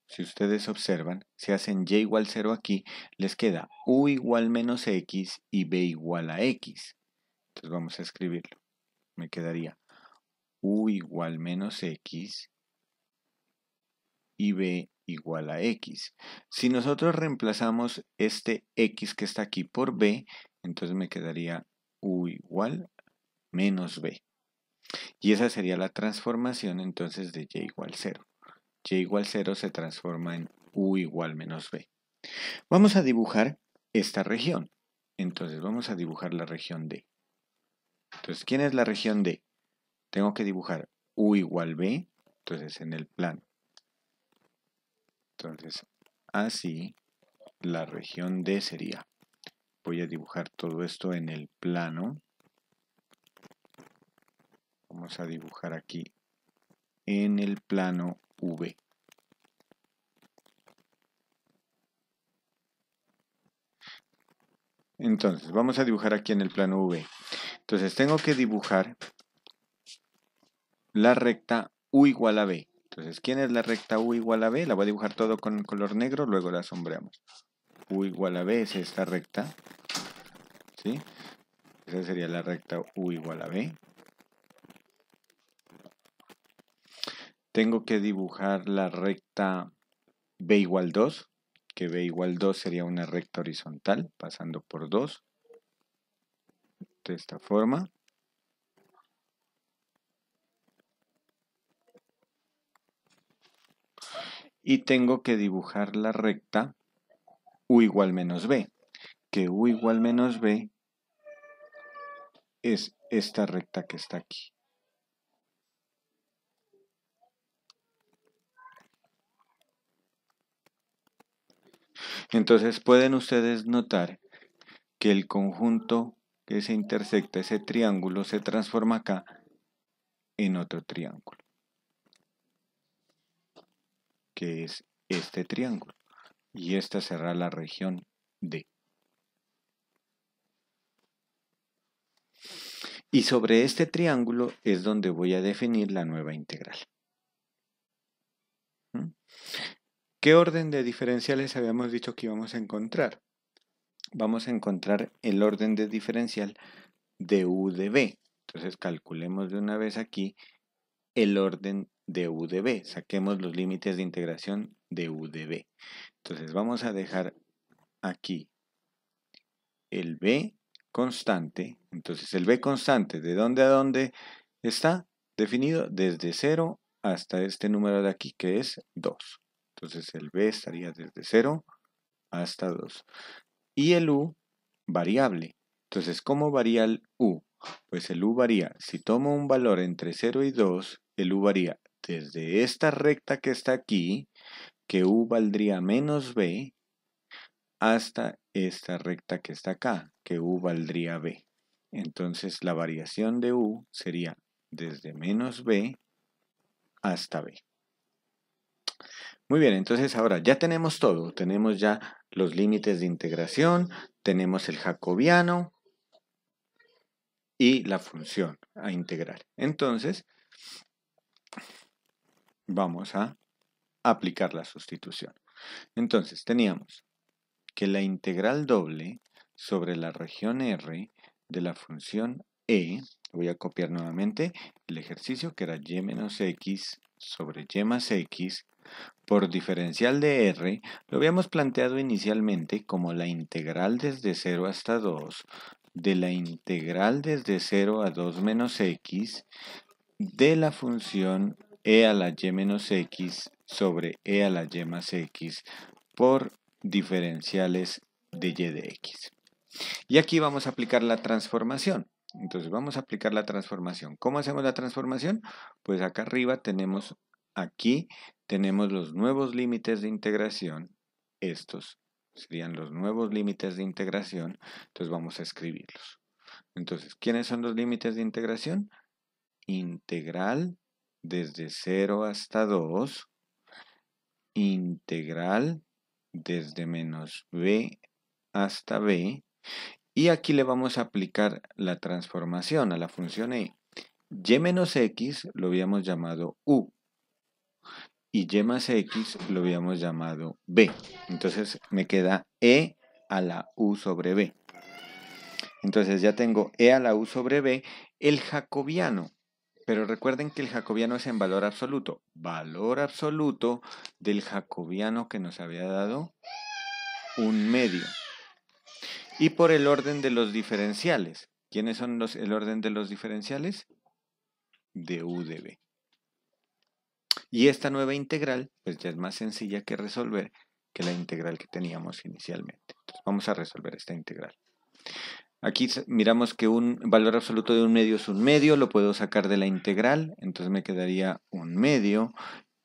si ustedes observan, si hacen y igual 0 aquí, les queda u igual menos x y b igual a x. Entonces vamos a escribirlo. Me quedaría u igual menos x y b igual a x. Si nosotros reemplazamos este x que está aquí por b, entonces me quedaría u igual menos b. Y esa sería la transformación entonces de y igual 0. y igual 0 se transforma en u igual menos b. Vamos a dibujar esta región. Entonces vamos a dibujar la región D. Entonces, ¿quién es la región D? Tengo que dibujar u igual b, entonces en el plano entonces, así la región D sería. Voy a dibujar todo esto en el plano. Vamos a dibujar aquí en el plano V. Entonces, vamos a dibujar aquí en el plano V. Entonces, tengo que dibujar la recta U igual a B. Entonces, ¿quién es la recta U igual a B? La voy a dibujar todo con color negro, luego la sombreamos. U igual a B es esta recta. ¿Sí? Esa sería la recta U igual a B. Tengo que dibujar la recta B igual 2, que B igual 2 sería una recta horizontal, pasando por 2. De esta forma. y tengo que dibujar la recta u igual menos b, que u igual menos b es esta recta que está aquí. Entonces pueden ustedes notar que el conjunto que se intersecta ese triángulo se transforma acá en otro triángulo que es este triángulo, y esta será la región D. Y sobre este triángulo es donde voy a definir la nueva integral. ¿Mm? ¿Qué orden de diferenciales habíamos dicho que íbamos a encontrar? Vamos a encontrar el orden de diferencial de U de B. Entonces calculemos de una vez aquí el orden de UDB. Saquemos los límites de integración de UDB. Entonces vamos a dejar aquí el B constante. Entonces el B constante, ¿de dónde a dónde está? Definido desde 0 hasta este número de aquí que es 2. Entonces el B estaría desde 0 hasta 2. Y el U variable. Entonces, ¿cómo varía el U? Pues el U varía. Si tomo un valor entre 0 y 2, el U varía desde esta recta que está aquí, que u valdría menos b, hasta esta recta que está acá, que u valdría b. Entonces la variación de u sería desde menos b hasta b. Muy bien, entonces ahora ya tenemos todo. Tenemos ya los límites de integración, tenemos el jacobiano y la función a integrar. Entonces, vamos a aplicar la sustitución. Entonces, teníamos que la integral doble sobre la región R de la función E, voy a copiar nuevamente el ejercicio que era y menos x sobre y más x por diferencial de r, lo habíamos planteado inicialmente como la integral desde 0 hasta 2 de la integral desde 0 a 2 menos x de la función e a la y menos x sobre e a la y más x por diferenciales de y de x. Y aquí vamos a aplicar la transformación. Entonces vamos a aplicar la transformación. ¿Cómo hacemos la transformación? Pues acá arriba tenemos, aquí tenemos los nuevos límites de integración. Estos serían los nuevos límites de integración. Entonces vamos a escribirlos. Entonces, ¿quiénes son los límites de integración? Integral desde 0 hasta 2, integral desde menos b hasta b, y aquí le vamos a aplicar la transformación a la función e. y menos x lo habíamos llamado u, y y más x lo habíamos llamado b. Entonces me queda e a la u sobre b. Entonces ya tengo e a la u sobre b. El jacobiano pero recuerden que el jacobiano es en valor absoluto. Valor absoluto del jacobiano que nos había dado un medio. Y por el orden de los diferenciales. ¿Quiénes son los, el orden de los diferenciales? De b. Y esta nueva integral, pues ya es más sencilla que resolver que la integral que teníamos inicialmente. Entonces vamos a resolver esta integral. Aquí miramos que un valor absoluto de un medio es un medio, lo puedo sacar de la integral, entonces me quedaría un medio,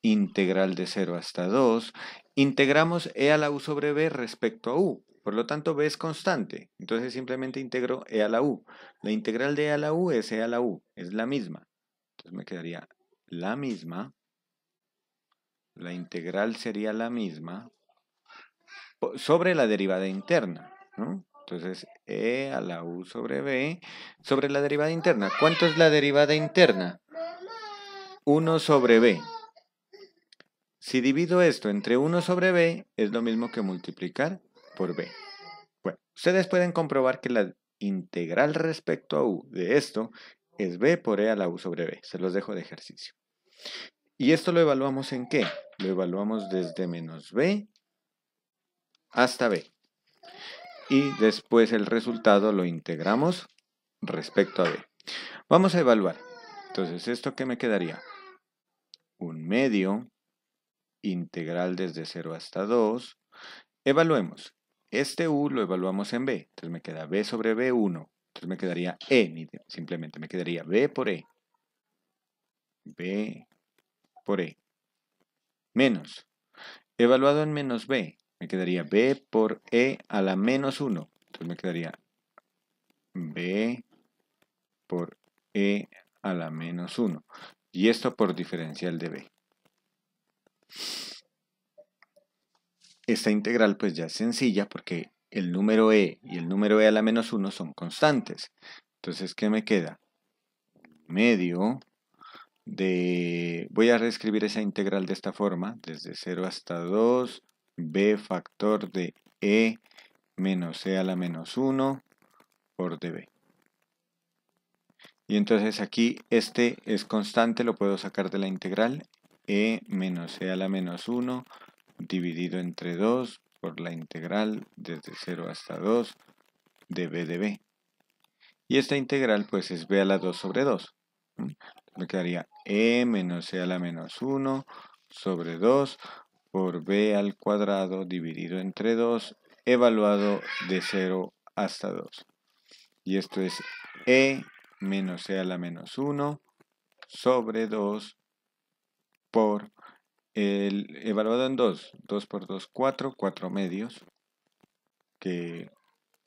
integral de 0 hasta 2, integramos e a la u sobre b respecto a u, por lo tanto b es constante, entonces simplemente integro e a la u. La integral de e a la u es e a la u, es la misma, entonces me quedaría la misma, la integral sería la misma, sobre la derivada interna, ¿no? Entonces, e a la u sobre b sobre la derivada interna. ¿Cuánto es la derivada interna? 1 sobre b. Si divido esto entre 1 sobre b, es lo mismo que multiplicar por b. Bueno, ustedes pueden comprobar que la integral respecto a u de esto es b por e a la u sobre b. Se los dejo de ejercicio. ¿Y esto lo evaluamos en qué? Lo evaluamos desde menos b hasta b y después el resultado lo integramos respecto a B. Vamos a evaluar. Entonces, ¿esto qué me quedaría? Un medio integral desde 0 hasta 2. Evaluemos. Este U lo evaluamos en B. Entonces me queda B sobre B1. Entonces me quedaría E, simplemente me quedaría B por E. B por E. Menos. Evaluado en menos B me quedaría b por e a la menos 1. Entonces me quedaría b por e a la menos 1. Y esto por diferencial de b. Esta integral pues ya es sencilla porque el número e y el número e a la menos 1 son constantes. Entonces, ¿qué me queda? Medio de... Voy a reescribir esa integral de esta forma, desde 0 hasta 2, b factor de e menos e a la menos 1 por db. Y entonces aquí este es constante, lo puedo sacar de la integral e menos e a la menos 1 dividido entre 2 por la integral desde 0 hasta 2 de b de b. Y esta integral pues es b a la 2 sobre 2. Me quedaría e menos e a la menos 1 sobre 2 por b al cuadrado dividido entre 2 evaluado de 0 hasta 2. Y esto es e menos e a la menos 1 sobre 2 por el evaluado en 2. 2 por 2, 4, 4 medios, que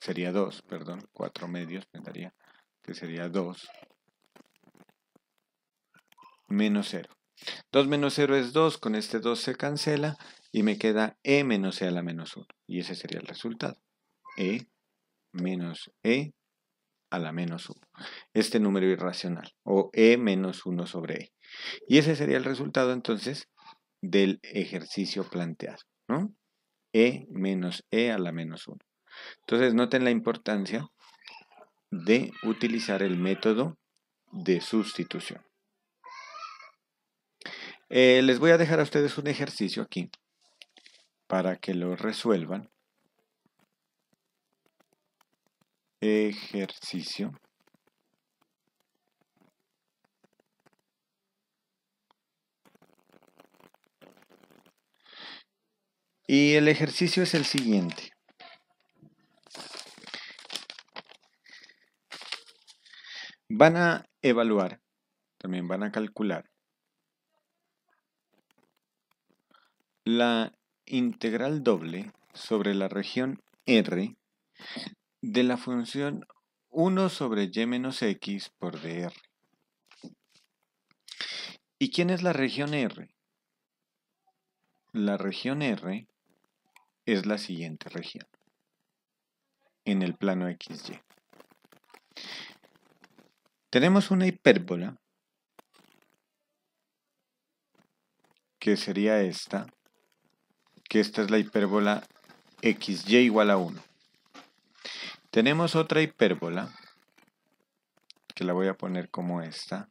sería 2, perdón, 4 medios, daría que sería 2 menos 0. 2 menos 0 es 2, con este 2 se cancela y me queda e menos e a la menos 1. Y ese sería el resultado. e menos e a la menos 1. Este número irracional, o e menos 1 sobre e. Y ese sería el resultado entonces del ejercicio planteado, ¿no? e menos e a la menos 1. Entonces noten la importancia de utilizar el método de sustitución. Eh, les voy a dejar a ustedes un ejercicio aquí para que lo resuelvan. Ejercicio. Y el ejercicio es el siguiente. Van a evaluar, también van a calcular la integral doble sobre la región R de la función 1 sobre y menos x por dr. ¿Y quién es la región R? La región R es la siguiente región en el plano xy. Tenemos una hipérbola que sería esta que esta es la hipérbola xy igual a 1. Tenemos otra hipérbola, que la voy a poner como esta,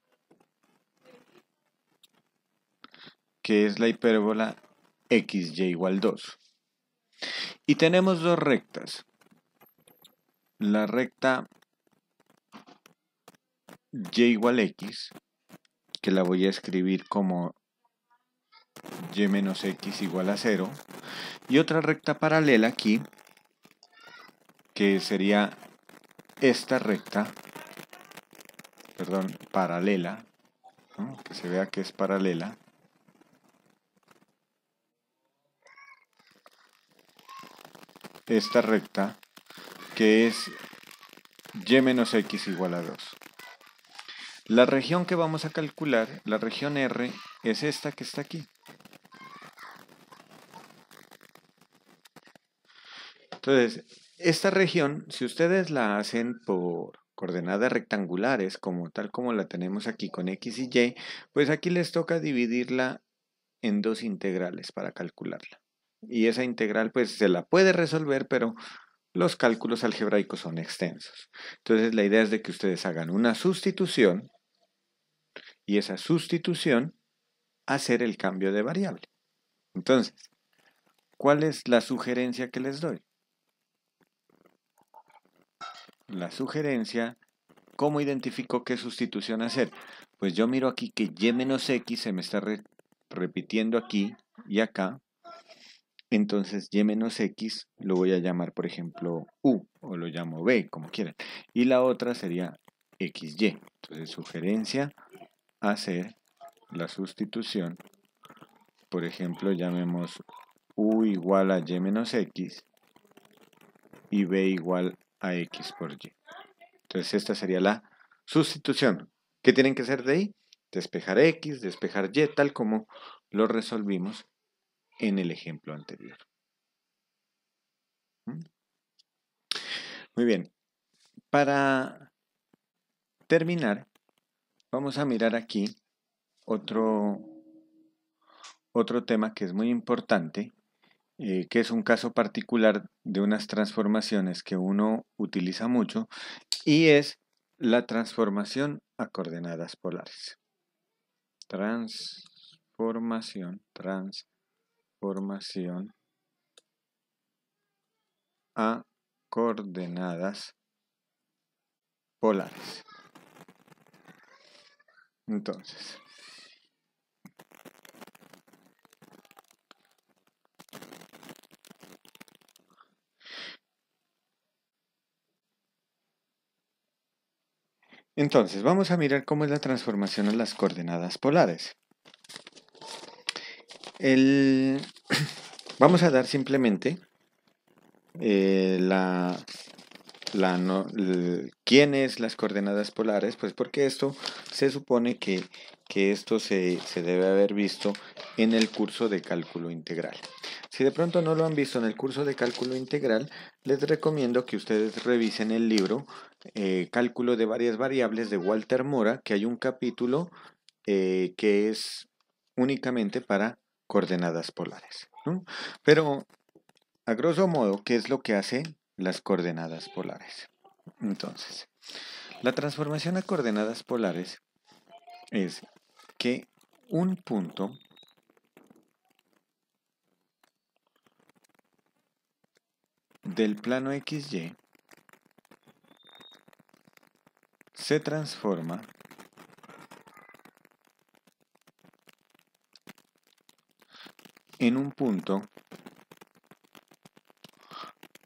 que es la hipérbola xy igual 2. Y tenemos dos rectas. La recta y igual x, que la voy a escribir como y menos x igual a 0. Y otra recta paralela aquí, que sería esta recta, perdón, paralela, que se vea que es paralela. Esta recta que es y menos x igual a 2. La región que vamos a calcular, la región R, es esta que está aquí. Entonces, esta región, si ustedes la hacen por coordenadas rectangulares, como tal como la tenemos aquí con x y y, pues aquí les toca dividirla en dos integrales para calcularla. Y esa integral pues se la puede resolver, pero los cálculos algebraicos son extensos. Entonces la idea es de que ustedes hagan una sustitución y esa sustitución hacer el cambio de variable. Entonces, ¿cuál es la sugerencia que les doy? la sugerencia, ¿cómo identifico qué sustitución hacer? Pues yo miro aquí que y menos x se me está repitiendo aquí y acá. Entonces y menos x lo voy a llamar, por ejemplo, u o lo llamo b, como quieran. Y la otra sería xy. Entonces sugerencia, hacer la sustitución. Por ejemplo, llamemos u igual a y menos x y b igual a X por Y. Entonces esta sería la sustitución. ¿Qué tienen que hacer de ahí? Despejar X, despejar Y, tal como lo resolvimos en el ejemplo anterior. ¿Mm? Muy bien. Para terminar, vamos a mirar aquí otro, otro tema que es muy importante eh, que es un caso particular de unas transformaciones que uno utiliza mucho, y es la transformación a coordenadas polares. Transformación, transformación a coordenadas polares. Entonces, Entonces, vamos a mirar cómo es la transformación a las coordenadas polares. Vamos a dar simplemente eh, la, la las coordenadas polares, pues porque esto se supone que, esto se debe haber visto en el curso de cálculo integral. Si de pronto no lo han visto en el curso de cálculo integral, les recomiendo que ustedes revisen el libro eh, Cálculo de varias variables de Walter Mora, que hay un capítulo eh, que es únicamente para coordenadas polares. Pero, a grosso modo, ¿qué es lo que hacen las coordenadas polares? Entonces, la transformación a coordenadas polares es que un punto del plano XY se transforma en un punto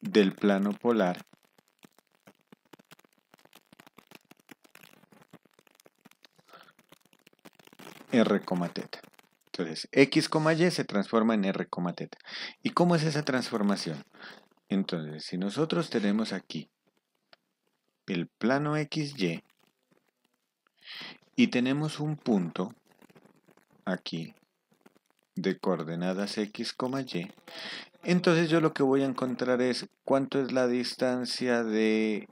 del plano polar R, teta. Entonces, X, Y se transforma en R, teta. ¿Y cómo es esa transformación? Entonces, si nosotros tenemos aquí el plano XY y tenemos un punto aquí de coordenadas X, Y, entonces yo lo que voy a encontrar es cuánto es la distancia de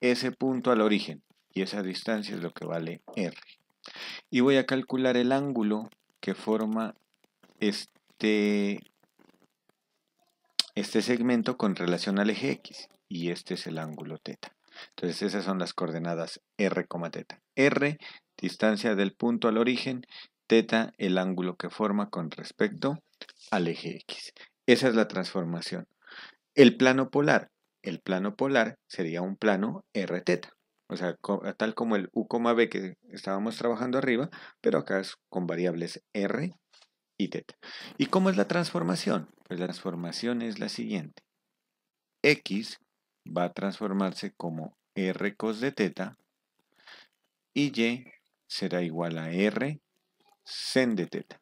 ese punto al origen. Y esa distancia es lo que vale R. Y voy a calcular el ángulo que forma este este segmento con relación al eje X y este es el ángulo teta. Entonces esas son las coordenadas R, teta. R, distancia del punto al origen, teta, el ángulo que forma con respecto al eje X. Esa es la transformación. El plano polar. El plano polar sería un plano r, Rθ. O sea, tal como el U, B que estábamos trabajando arriba, pero acá es con variables R y teta. ¿Y cómo es la transformación? Pues la transformación es la siguiente. X va a transformarse como R cos de teta y Y será igual a R sen de teta.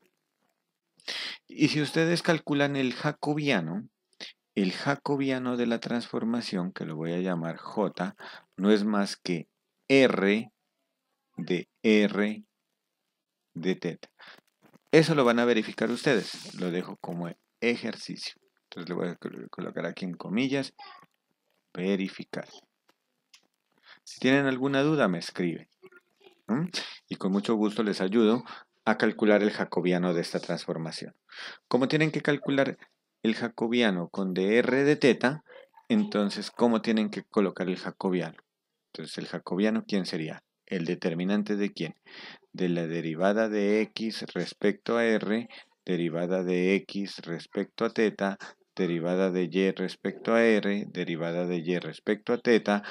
Y si ustedes calculan el jacobiano, el jacobiano de la transformación, que lo voy a llamar J, no es más que R de R de teta. Eso lo van a verificar ustedes. Lo dejo como ejercicio. Entonces le voy a colocar aquí en comillas, verificar. Si tienen alguna duda, me escriben. Y con mucho gusto les ayudo a calcular el jacobiano de esta transformación. Como tienen que calcular el jacobiano con dr de teta, entonces, ¿cómo tienen que colocar el jacobiano? Entonces, el jacobiano, ¿quién sería? el determinante de quién? De la derivada de x respecto a r, derivada de x respecto a teta, derivada de y respecto a r, derivada de y respecto a teta,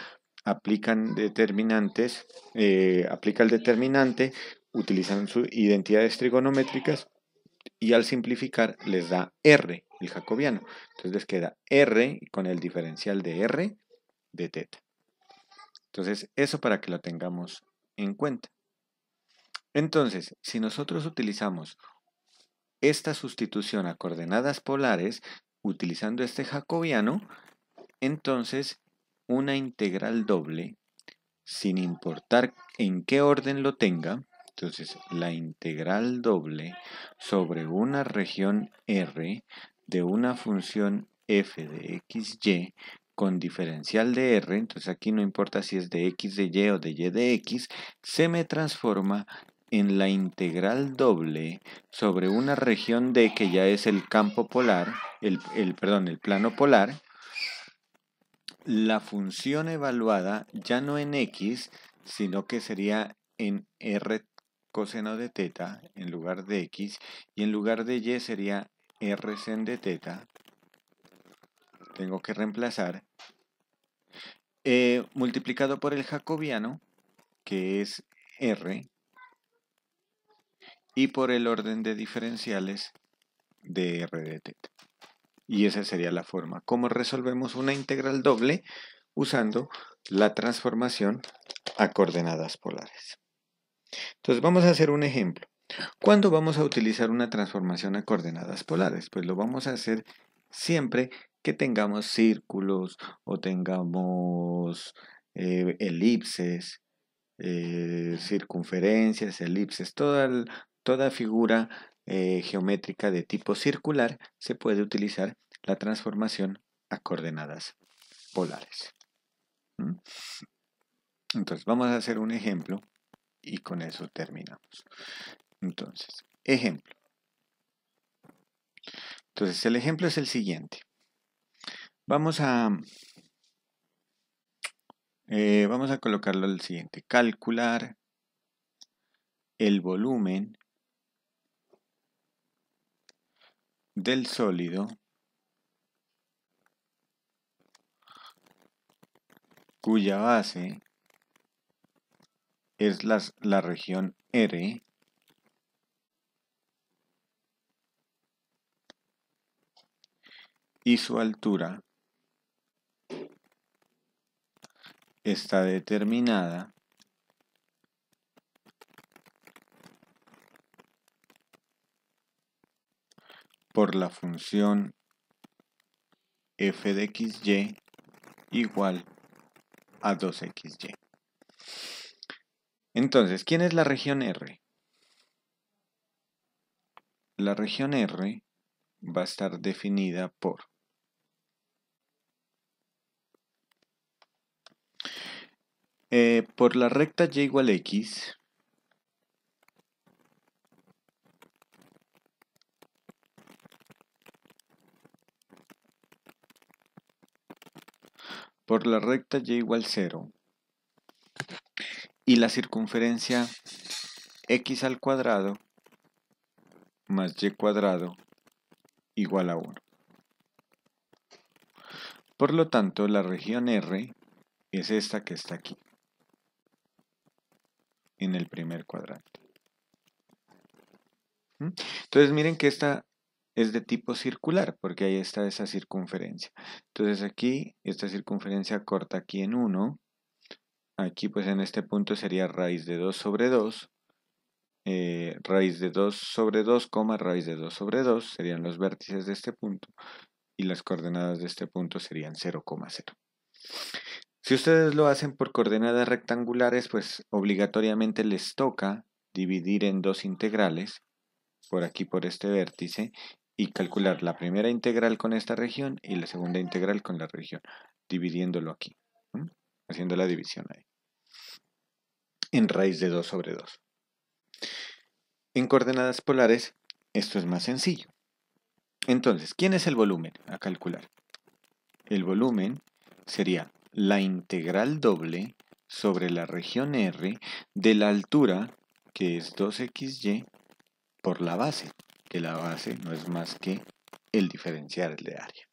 aplican determinantes, eh, aplica el determinante, utilizan sus identidades trigonométricas y al simplificar les da r, el jacobiano. Entonces les queda r con el diferencial de r de teta. Entonces, eso para que lo tengamos en cuenta. Entonces, si nosotros utilizamos esta sustitución a coordenadas polares, utilizando este jacobiano, entonces una integral doble, sin importar en qué orden lo tenga, entonces la integral doble sobre una región R de una función f de xy con diferencial de r, entonces aquí no importa si es de x de y o de y de x, se me transforma en la integral doble sobre una región D que ya es el campo polar, el, perdón, el plano polar, la función evaluada ya no en x, sino que sería en r coseno de teta en lugar de x, y en lugar de y sería r sen de teta, tengo que reemplazar, eh, multiplicado por el jacobiano, que es R, y por el orden de diferenciales de R de teta. Y esa sería la forma. ¿Cómo resolvemos una integral doble? Usando la transformación a coordenadas polares. Entonces vamos a hacer un ejemplo. ¿Cuándo vamos a utilizar una transformación a coordenadas polares? Pues lo vamos a hacer siempre que tengamos círculos o tengamos eh, elipses, eh, circunferencias, elipses, toda, toda figura eh, geométrica de tipo circular se puede utilizar la transformación a coordenadas polares. Entonces vamos a hacer un ejemplo y con eso terminamos. Entonces, ejemplo. Entonces el ejemplo es el siguiente. Vamos a, eh, vamos a colocarlo al siguiente. Calcular el volumen del sólido cuya base es la, la región R y su altura está determinada por la función f de xy igual a 2xy. Entonces, ¿quién es la región R? La región R va a estar definida por Eh, por la recta y igual x, por la recta y igual 0 y la circunferencia x al cuadrado más y cuadrado igual a 1. Por lo tanto, la región R es esta que está aquí en el primer cuadrante. ¿Mm? Entonces miren que esta es de tipo circular, porque ahí está esa circunferencia. Entonces aquí, esta circunferencia corta aquí en 1. Aquí pues en este punto sería raíz de 2 sobre 2. Eh, raíz de 2 sobre 2, coma, raíz de 2 sobre 2 serían los vértices de este punto. Y las coordenadas de este punto serían 0,0. Si ustedes lo hacen por coordenadas rectangulares, pues obligatoriamente les toca dividir en dos integrales, por aquí por este vértice, y calcular la primera integral con esta región y la segunda integral con la región, dividiéndolo aquí, haciendo la división ahí, en raíz de 2 sobre 2. En coordenadas polares, esto es más sencillo. Entonces, ¿quién es el volumen a calcular? El volumen sería la integral doble sobre la región R de la altura, que es 2xy, por la base, que la base no es más que el diferencial de área.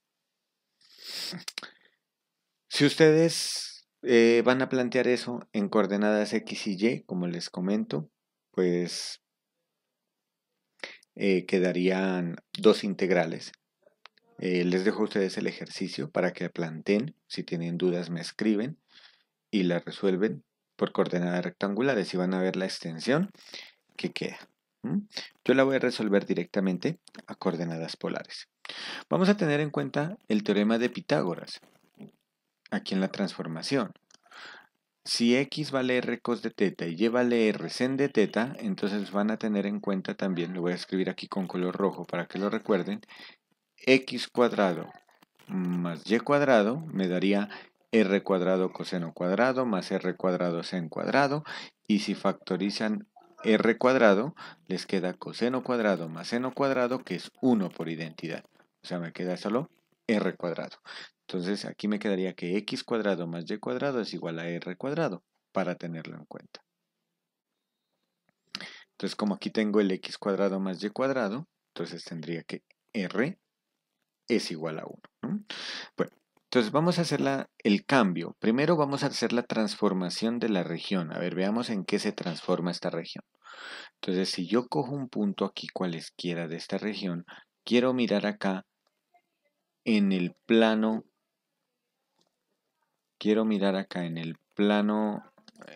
Si ustedes eh, van a plantear eso en coordenadas x y y, como les comento, pues eh, quedarían dos integrales eh, les dejo a ustedes el ejercicio para que planteen. Si tienen dudas, me escriben y la resuelven por coordenadas rectangulares y van a ver la extensión que queda. Yo la voy a resolver directamente a coordenadas polares. Vamos a tener en cuenta el teorema de Pitágoras aquí en la transformación. Si x vale r cos de teta y y vale r sen de teta, entonces van a tener en cuenta también, lo voy a escribir aquí con color rojo para que lo recuerden, x cuadrado más y cuadrado me daría r cuadrado coseno cuadrado más r cuadrado sen cuadrado y si factorizan r cuadrado les queda coseno cuadrado más seno cuadrado que es 1 por identidad. O sea, me queda solo r cuadrado. Entonces aquí me quedaría que x cuadrado más y cuadrado es igual a r cuadrado para tenerlo en cuenta. Entonces como aquí tengo el x cuadrado más y cuadrado, entonces tendría que r es igual a 1. Bueno, entonces vamos a hacer el cambio. Primero vamos a hacer la transformación de la región. A ver, veamos en qué se transforma esta región. Entonces, si yo cojo un punto aquí cualesquiera de esta región, quiero mirar acá en el plano, quiero mirar acá en el plano,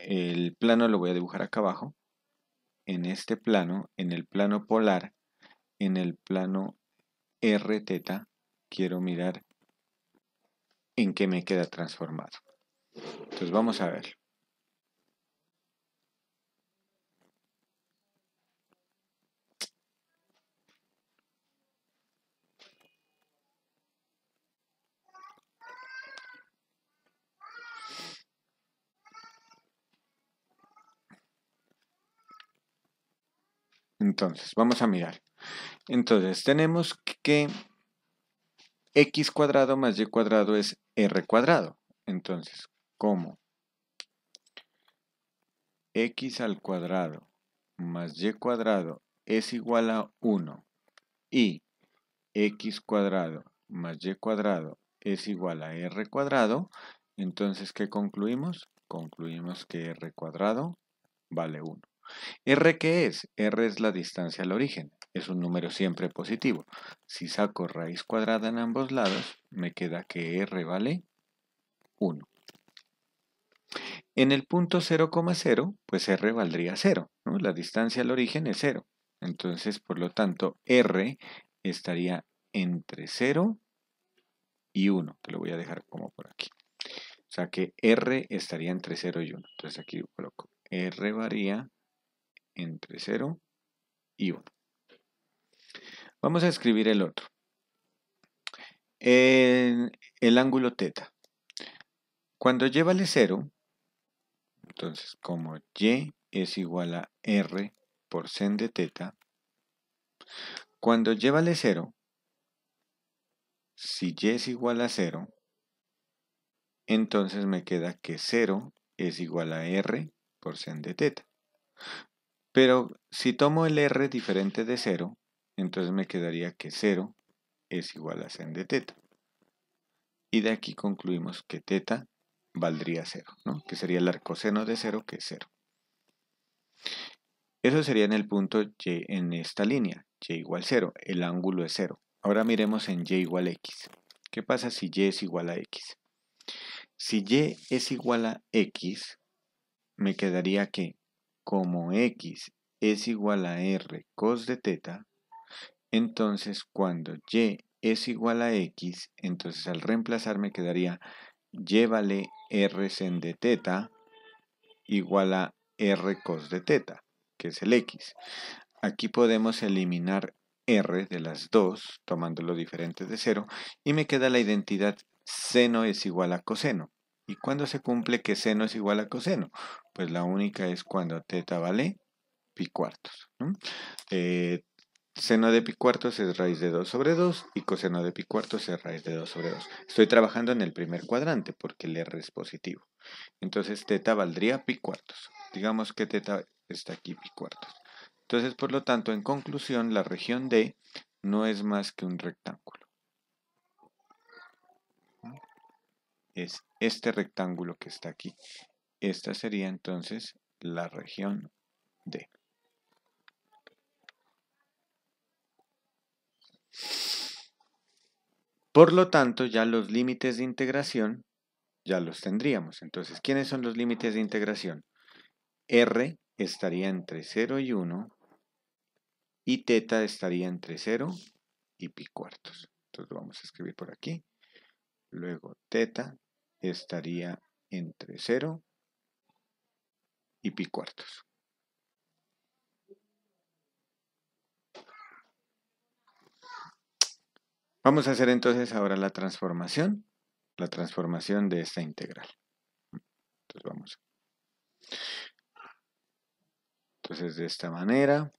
el plano lo voy a dibujar acá abajo, en este plano, en el plano polar, en el plano Rθ quiero mirar en qué me queda transformado. Entonces vamos a ver. Entonces, vamos a mirar. Entonces, tenemos que x cuadrado más y cuadrado es r cuadrado. Entonces, como x al cuadrado más y cuadrado es igual a 1 y x cuadrado más y cuadrado es igual a r cuadrado, entonces, ¿qué concluimos? Concluimos que r cuadrado vale 1. ¿R qué es? R es la distancia al origen es un número siempre positivo. Si saco raíz cuadrada en ambos lados, me queda que r vale 1. En el punto 0,0, pues r valdría 0, La distancia al origen es 0. Entonces, por lo tanto, r estaría entre 0 y 1, que lo voy a dejar como por aquí. O sea que r estaría entre 0 y 1. Entonces aquí coloco r varía entre 0 y 1. Vamos a escribir el otro. En el ángulo teta. Cuando llévale 0, entonces como y es igual a r por sen de teta, cuando llévale 0, si y es igual a 0, entonces me queda que 0 es igual a r por sen de teta. Pero si tomo el r diferente de 0, entonces me quedaría que 0 es igual a sen de teta. Y de aquí concluimos que teta valdría 0, ¿no? que sería el arcoseno de 0, que es 0. Eso sería en el punto y en esta línea, y igual 0, el ángulo es 0. Ahora miremos en y igual x. ¿Qué pasa si y es igual a x? Si y es igual a x, me quedaría que como x es igual a r cos de teta, entonces, cuando y es igual a x, entonces al reemplazar me quedaría y vale r sen de teta igual a r cos de teta, que es el x. Aquí podemos eliminar r de las dos, tomando los diferentes de cero, y me queda la identidad seno es igual a coseno. ¿Y cuándo se cumple que seno es igual a coseno? Pues la única es cuando teta vale pi cuartos. Eh, seno de pi cuartos es raíz de 2 sobre 2 y coseno de pi cuartos es raíz de 2 sobre 2. Estoy trabajando en el primer cuadrante porque el R es positivo. Entonces teta valdría pi cuartos. Digamos que teta está aquí pi cuartos. Entonces, por lo tanto, en conclusión, la región D no es más que un rectángulo. Es este rectángulo que está aquí. Esta sería entonces la región D. Por lo tanto, ya los límites de integración ya los tendríamos. Entonces, ¿quiénes son los límites de integración? R estaría entre 0 y 1 y teta estaría entre 0 y pi cuartos. Entonces lo vamos a escribir por aquí. Luego teta estaría entre 0 y pi cuartos. Vamos a hacer entonces ahora la transformación, la transformación de esta integral. Entonces vamos. Entonces de esta manera,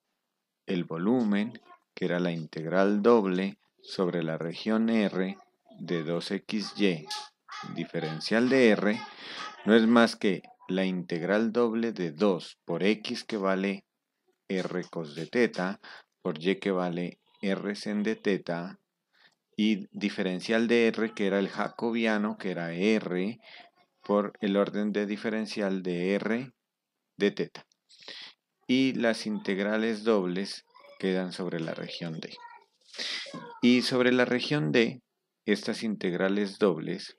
el volumen, que era la integral doble sobre la región R de 2xy, diferencial de R, no es más que la integral doble de 2 por x que vale r cos de teta, por y que vale r sen de teta, y diferencial de R, que era el jacobiano, que era R, por el orden de diferencial de R de teta. Y las integrales dobles quedan sobre la región D. Y sobre la región D, estas integrales dobles,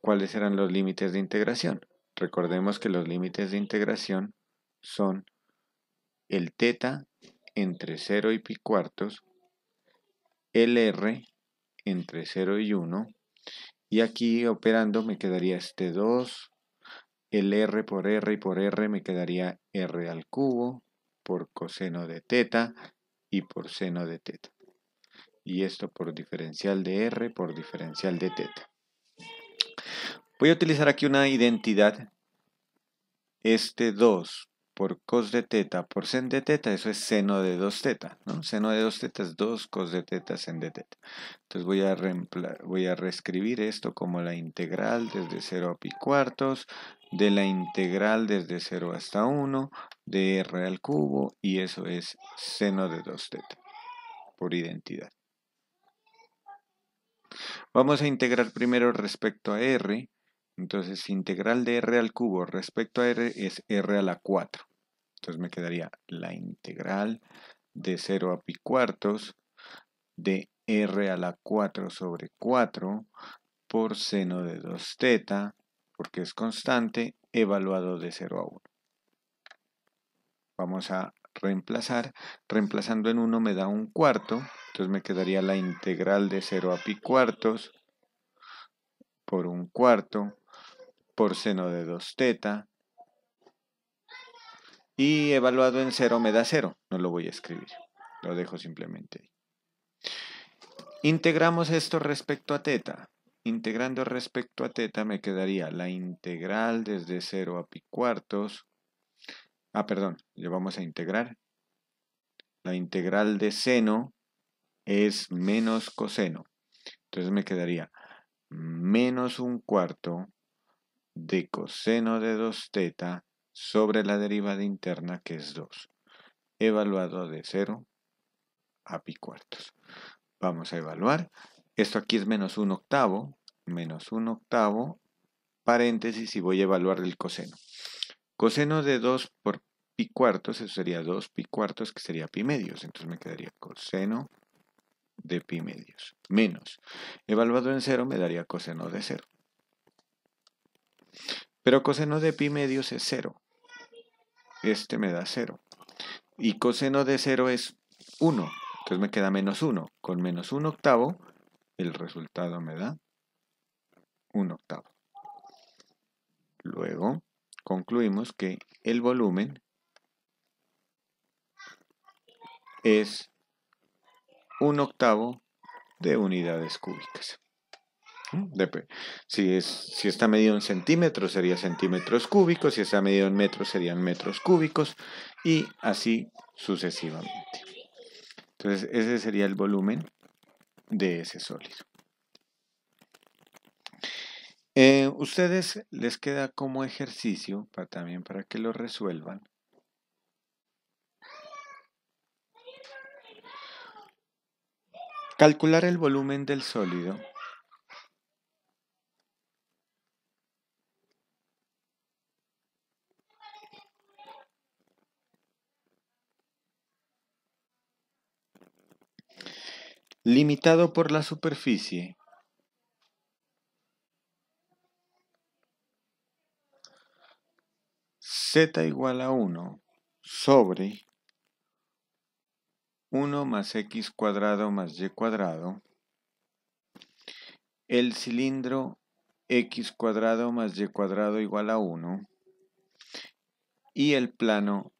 ¿cuáles eran los límites de integración? Recordemos que los límites de integración son el teta entre 0 y pi cuartos LR entre 0 y 1. Y aquí operando me quedaría este 2. El R por R y por R me quedaría R al cubo por coseno de teta y por seno de teta. Y esto por diferencial de R por diferencial de teta. Voy a utilizar aquí una identidad. Este 2 por cos de teta por sen de teta, eso es seno de 2 teta, ¿no? Seno de 2 teta es 2 cos de teta sen de teta. Entonces voy a, voy a reescribir esto como la integral desde 0 a pi cuartos, de la integral desde 0 hasta 1, de r al cubo, y eso es seno de 2 teta, por identidad. Vamos a integrar primero respecto a r, entonces, integral de r al cubo respecto a r es r a la 4. Entonces me quedaría la integral de 0 a pi cuartos de r a la 4 sobre 4 por seno de 2 teta, porque es constante, evaluado de 0 a 1. Vamos a reemplazar. Reemplazando en 1 me da un cuarto, entonces me quedaría la integral de 0 a pi cuartos por un cuarto por seno de 2 teta y evaluado en 0 me da 0. No lo voy a escribir. Lo dejo simplemente ahí. Integramos esto respecto a teta. Integrando respecto a teta me quedaría la integral desde 0 a pi cuartos. Ah, perdón, le vamos a integrar. La integral de seno es menos coseno. Entonces me quedaría menos un cuarto de coseno de 2 teta sobre la derivada interna que es 2, evaluado de 0 a pi cuartos. Vamos a evaluar. Esto aquí es menos 1 octavo, menos 1 octavo, paréntesis y voy a evaluar el coseno. Coseno de 2 por pi cuartos, eso sería 2 pi cuartos, que sería pi medios. Entonces me quedaría coseno de pi medios, menos. Evaluado en 0 me daría coseno de 0. Pero coseno de pi medios es 0 este me da 0. Y coseno de 0 es 1. Entonces me queda menos 1. Con menos 1 octavo, el resultado me da 1 octavo. Luego concluimos que el volumen es 1 octavo de unidades cúbicas. Si, es, si está medido en centímetros, sería centímetros cúbicos. Si está medido en metros, serían metros cúbicos. Y así sucesivamente. Entonces, ese sería el volumen de ese sólido. Eh, ustedes les queda como ejercicio, para, también para que lo resuelvan, calcular el volumen del sólido limitado por la superficie. z igual a 1 sobre 1 más x cuadrado más y cuadrado, el cilindro x cuadrado más y cuadrado igual a 1 y el plano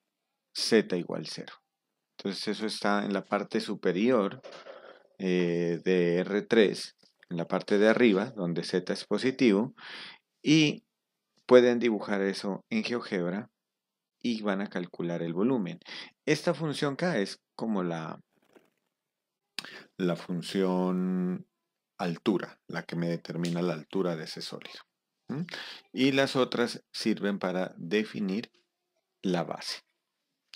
z igual 0. Entonces eso está en la parte superior eh, de R3 en la parte de arriba, donde Z es positivo, y pueden dibujar eso en GeoGebra y van a calcular el volumen. Esta función K es como la, la función altura, la que me determina la altura de ese sólido. Y las otras sirven para definir la base.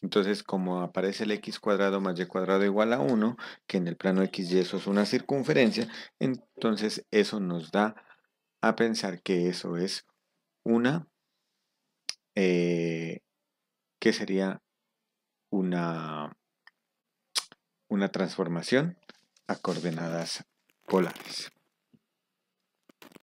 Entonces, como aparece el x cuadrado más y cuadrado igual a 1, que en el plano x y eso es una circunferencia, entonces eso nos da a pensar que eso es una, eh, que sería una transformación a coordenadas polares.